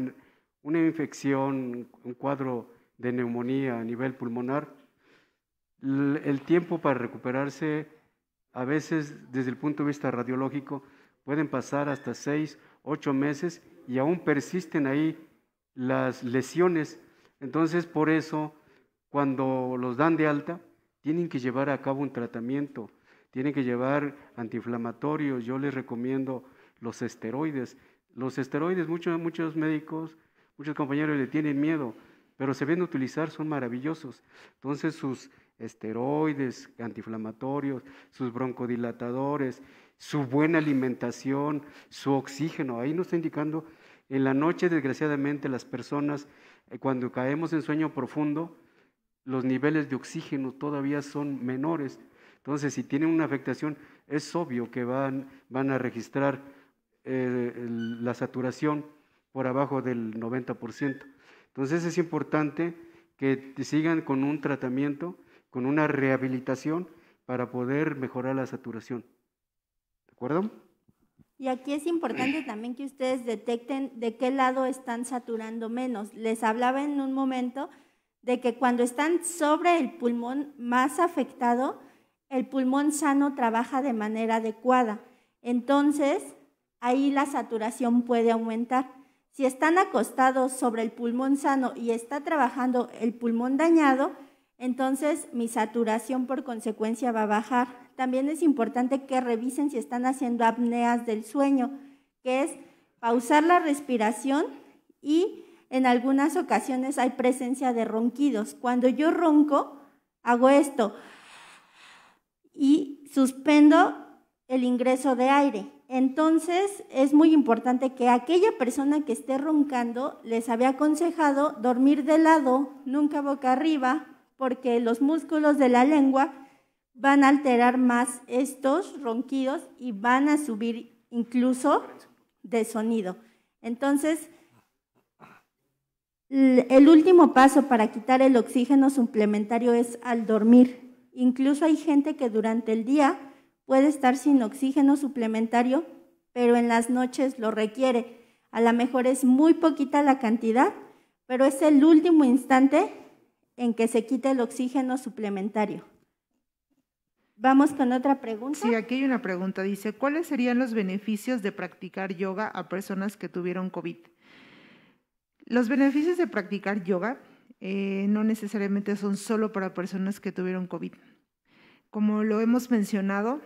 una infección, un cuadro de neumonía a nivel pulmonar, el tiempo para recuperarse a veces desde el punto de vista radiológico, pueden pasar hasta seis, ocho meses y aún persisten ahí las lesiones. Entonces, por eso, cuando los dan de alta, tienen que llevar a cabo un tratamiento, tienen que llevar antiinflamatorios. Yo les recomiendo los esteroides. Los esteroides, muchos, muchos médicos, muchos compañeros le tienen miedo, pero se ven utilizar, son maravillosos. Entonces, sus esteroides, antiinflamatorios, sus broncodilatadores, su buena alimentación, su oxígeno. Ahí nos está indicando, en la noche desgraciadamente las personas, eh, cuando caemos en sueño profundo, los niveles de oxígeno todavía son menores. Entonces, si tienen una afectación, es obvio que van, van a registrar eh, la saturación por abajo del 90%. Entonces, es importante que sigan con un tratamiento con una rehabilitación para poder mejorar la saturación. ¿De acuerdo? Y aquí es importante (clears throat) también que ustedes detecten de qué lado están saturando menos. Les hablaba en un momento de que cuando están sobre el pulmón más afectado, el pulmón sano trabaja de manera adecuada. Entonces, ahí la saturación puede aumentar. Si están acostados sobre el pulmón sano y está trabajando el pulmón dañado, entonces mi saturación por consecuencia va a bajar. También es importante que revisen si están haciendo apneas del sueño, que es pausar la respiración y en algunas ocasiones hay presencia de ronquidos. Cuando yo ronco, hago esto y suspendo el ingreso de aire. Entonces es muy importante que aquella persona que esté roncando les había aconsejado dormir de lado, nunca boca arriba, porque los músculos de la lengua van a alterar más estos ronquidos y van a subir incluso de sonido. Entonces, el último paso para quitar el oxígeno suplementario es al dormir. Incluso hay gente que durante el día puede estar sin oxígeno suplementario, pero en las noches lo requiere. A lo mejor es muy poquita la cantidad, pero es el último instante en que se quite el oxígeno suplementario. Vamos con otra pregunta. Sí, aquí hay una pregunta. Dice, ¿cuáles serían los beneficios de practicar yoga a personas que tuvieron COVID? Los beneficios de practicar yoga eh, no necesariamente son solo para personas que tuvieron COVID. Como lo hemos mencionado,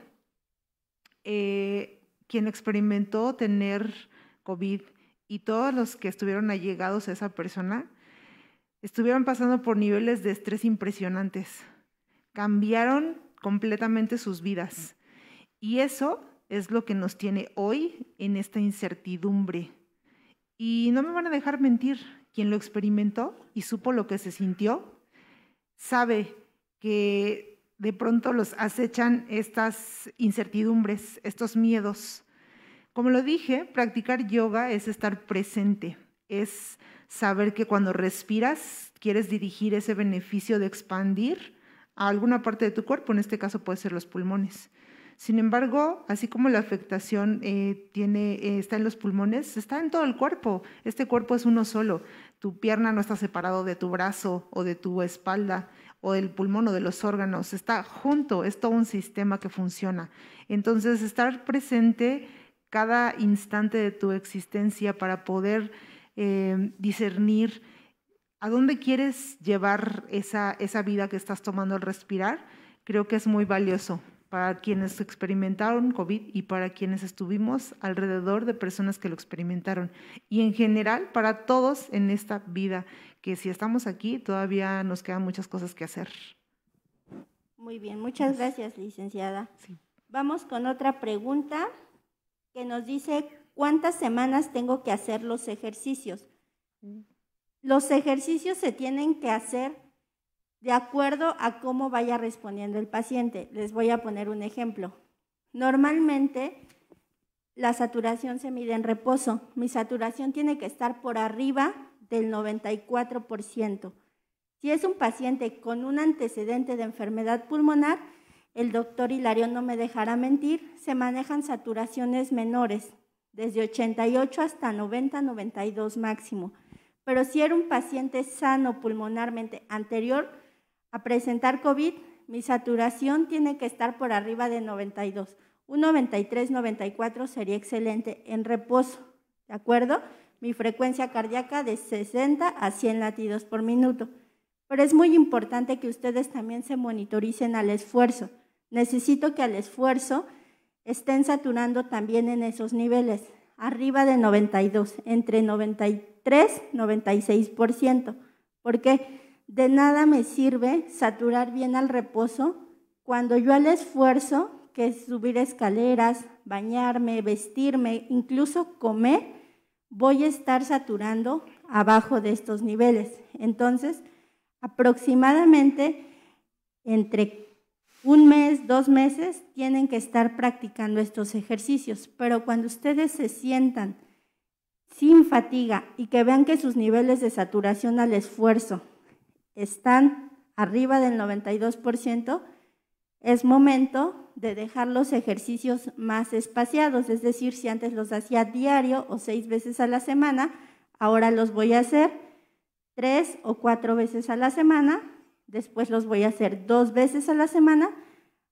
eh, quien experimentó tener COVID y todos los que estuvieron allegados a esa persona estuvieron pasando por niveles de estrés impresionantes. Cambiaron completamente sus vidas. Y eso es lo que nos tiene hoy en esta incertidumbre. Y no me van a dejar mentir, quien lo experimentó y supo lo que se sintió, sabe que de pronto los acechan estas incertidumbres, estos miedos. Como lo dije, practicar yoga es estar presente, es saber que cuando respiras quieres dirigir ese beneficio de expandir a alguna parte de tu cuerpo, en este caso puede ser los pulmones. Sin embargo, así como la afectación eh, tiene, eh, está en los pulmones, está en todo el cuerpo. Este cuerpo es uno solo. Tu pierna no está separado de tu brazo o de tu espalda o del pulmón o de los órganos. Está junto, es todo un sistema que funciona. Entonces, estar presente cada instante de tu existencia para poder Em, discernir a dónde quieres llevar esa, esa vida que estás tomando al respirar, creo que es muy valioso para quienes experimentaron COVID y para quienes estuvimos alrededor de personas que lo experimentaron. Y en general, para todos en esta vida, que si estamos aquí, todavía nos quedan muchas cosas que hacer. Muy bien, muchas pues gracias, licenciada. Vamos con otra pregunta que nos dice, ¿Cuántas semanas tengo que hacer los ejercicios? Mm. Los ejercicios se tienen que hacer de acuerdo a cómo vaya respondiendo el paciente. Les voy a poner un ejemplo. Normalmente la saturación se mide en reposo. Mi saturación tiene que estar por arriba del 94%. Si es un paciente con un antecedente de enfermedad pulmonar, el doctor Hilario no me dejará mentir, se manejan saturaciones menores, desde 88 hasta 90, 92 máximo. Pero si era un paciente sano pulmonarmente anterior a presentar COVID, mi saturación tiene que estar por arriba de 92. Un 93, 94 sería excelente en reposo, ¿de acuerdo? Mi frecuencia cardíaca de 60 a 100 latidos por minuto. Pero es muy importante que ustedes también se monitoricen al esfuerzo. Necesito que al esfuerzo estén saturando también en esos niveles, arriba de 92, entre 93, 96%. Porque de nada me sirve saturar bien al reposo cuando yo al esfuerzo, que es subir escaleras, bañarme, vestirme, incluso comer, voy a estar saturando abajo de estos niveles. Entonces, aproximadamente entre un mes, dos meses, tienen que estar practicando estos ejercicios, pero cuando ustedes se sientan sin fatiga y que vean que sus niveles de saturación al esfuerzo están arriba del 92%, es momento de dejar los ejercicios más espaciados, es decir, si antes los hacía diario o seis veces a la semana, ahora los voy a hacer tres o cuatro veces a la semana Después los voy a hacer dos veces a la semana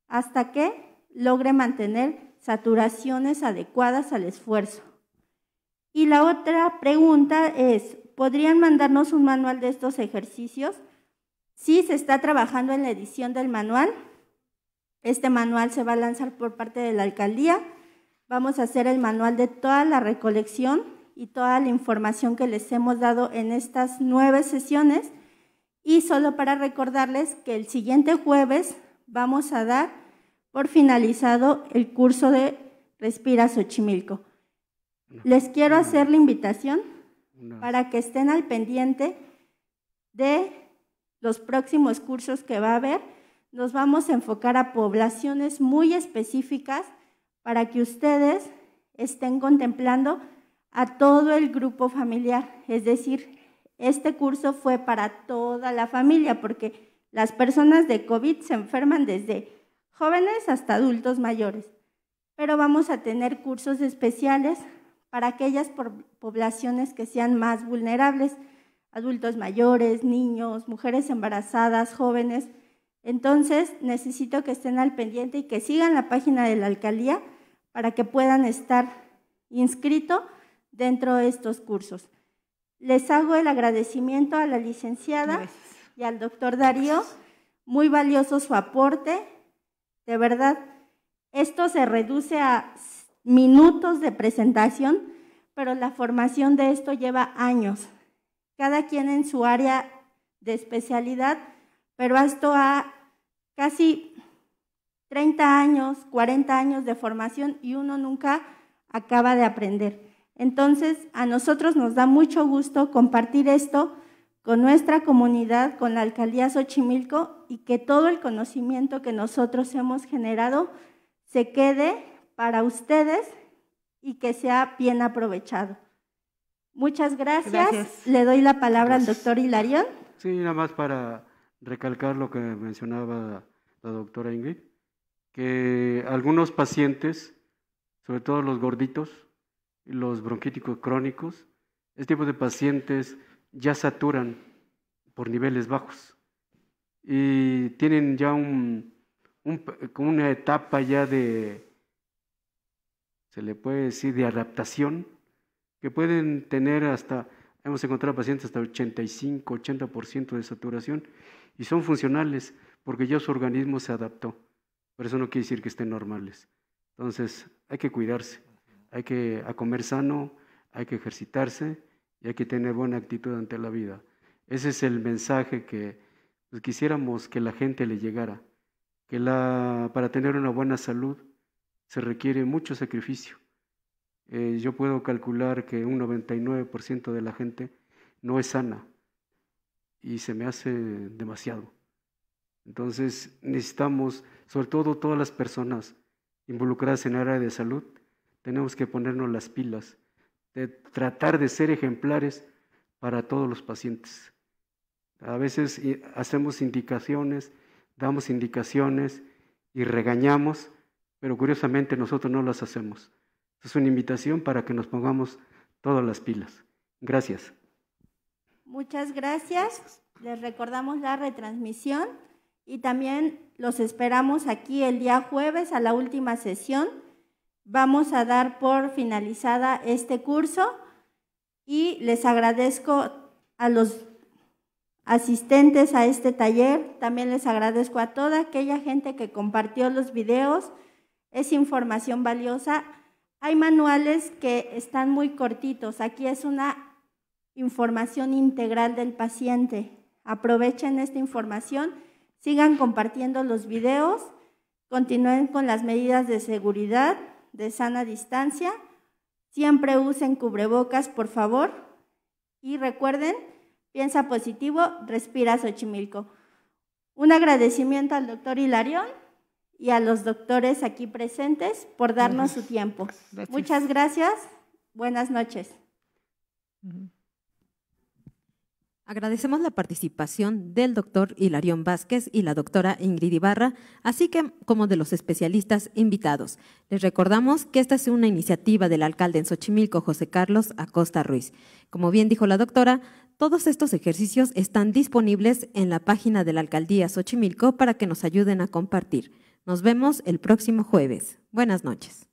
hasta que logre mantener saturaciones adecuadas al esfuerzo. Y la otra pregunta es, ¿podrían mandarnos un manual de estos ejercicios? Sí, se está trabajando en la edición del manual. Este manual se va a lanzar por parte de la alcaldía. Vamos a hacer el manual de toda la recolección y toda la información que les hemos dado en estas nueve sesiones y solo para recordarles que el siguiente jueves vamos a dar por finalizado el curso de Respira Xochimilco. Les quiero hacer la invitación para que estén al pendiente de los próximos cursos que va a haber. Nos vamos a enfocar a poblaciones muy específicas para que ustedes estén contemplando a todo el grupo familiar, es decir, este curso fue para toda la familia porque las personas de COVID se enferman desde jóvenes hasta adultos mayores, pero vamos a tener cursos especiales para aquellas poblaciones que sean más vulnerables, adultos mayores, niños, mujeres embarazadas, jóvenes. Entonces, necesito que estén al pendiente y que sigan la página de la alcaldía para que puedan estar inscritos dentro de estos cursos. Les hago el agradecimiento a la licenciada y al doctor Darío. Muy valioso su aporte. De verdad, esto se reduce a minutos de presentación, pero la formación de esto lleva años. Cada quien en su área de especialidad, pero esto ha casi 30 años, 40 años de formación y uno nunca acaba de aprender. Entonces, a nosotros nos da mucho gusto compartir esto con nuestra comunidad, con la alcaldía Xochimilco y que todo el conocimiento que nosotros hemos generado se quede para ustedes y que sea bien aprovechado. Muchas gracias. Le doy la palabra al doctor Hilarión. Sí, nada más para recalcar lo que mencionaba la doctora Ingrid, que algunos pacientes, sobre todo los gorditos, los bronquíticos crónicos, este tipo de pacientes ya saturan por niveles bajos y tienen ya un, una etapa ya de, se le puede decir, de adaptación, que pueden tener hasta, hemos encontrado pacientes hasta 85, 80% de saturación y son funcionales porque ya su organismo se adaptó, pero eso no quiere decir que estén normales. Entonces, hay que cuidarse hay que a comer sano, hay que ejercitarse y hay que tener buena actitud ante la vida. Ese es el mensaje que pues, quisiéramos que la gente le llegara, que la, para tener una buena salud se requiere mucho sacrificio. Eh, yo puedo calcular que un 99% de la gente no es sana y se me hace demasiado. Entonces necesitamos, sobre todo todas las personas involucradas en el área de salud, tenemos que ponernos las pilas de tratar de ser ejemplares para todos los pacientes. A veces eh, hacemos indicaciones, damos indicaciones y regañamos, pero curiosamente nosotros no las hacemos. Es una invitación para que nos pongamos todas las pilas. Gracias. Muchas gracias. Les recordamos la retransmisión y también los esperamos aquí el día jueves a la última sesión vamos a dar por finalizada este curso y les agradezco a los asistentes a este taller, también les agradezco a toda aquella gente que compartió los videos, es información valiosa. Hay manuales que están muy cortitos, aquí es una información integral del paciente. Aprovechen esta información, sigan compartiendo los videos, continúen con las medidas de seguridad de sana distancia. Siempre usen cubrebocas, por favor. Y recuerden, piensa positivo, respira Xochimilco. Un agradecimiento al doctor Hilarión y a los doctores aquí presentes por darnos su tiempo. Muchas gracias. Buenas noches. Agradecemos la participación del doctor Hilarión Vázquez y la doctora Ingrid Ibarra, así que, como de los especialistas invitados. Les recordamos que esta es una iniciativa del alcalde en Xochimilco, José Carlos Acosta Ruiz. Como bien dijo la doctora, todos estos ejercicios están disponibles en la página de la alcaldía Xochimilco para que nos ayuden a compartir. Nos vemos el próximo jueves. Buenas noches.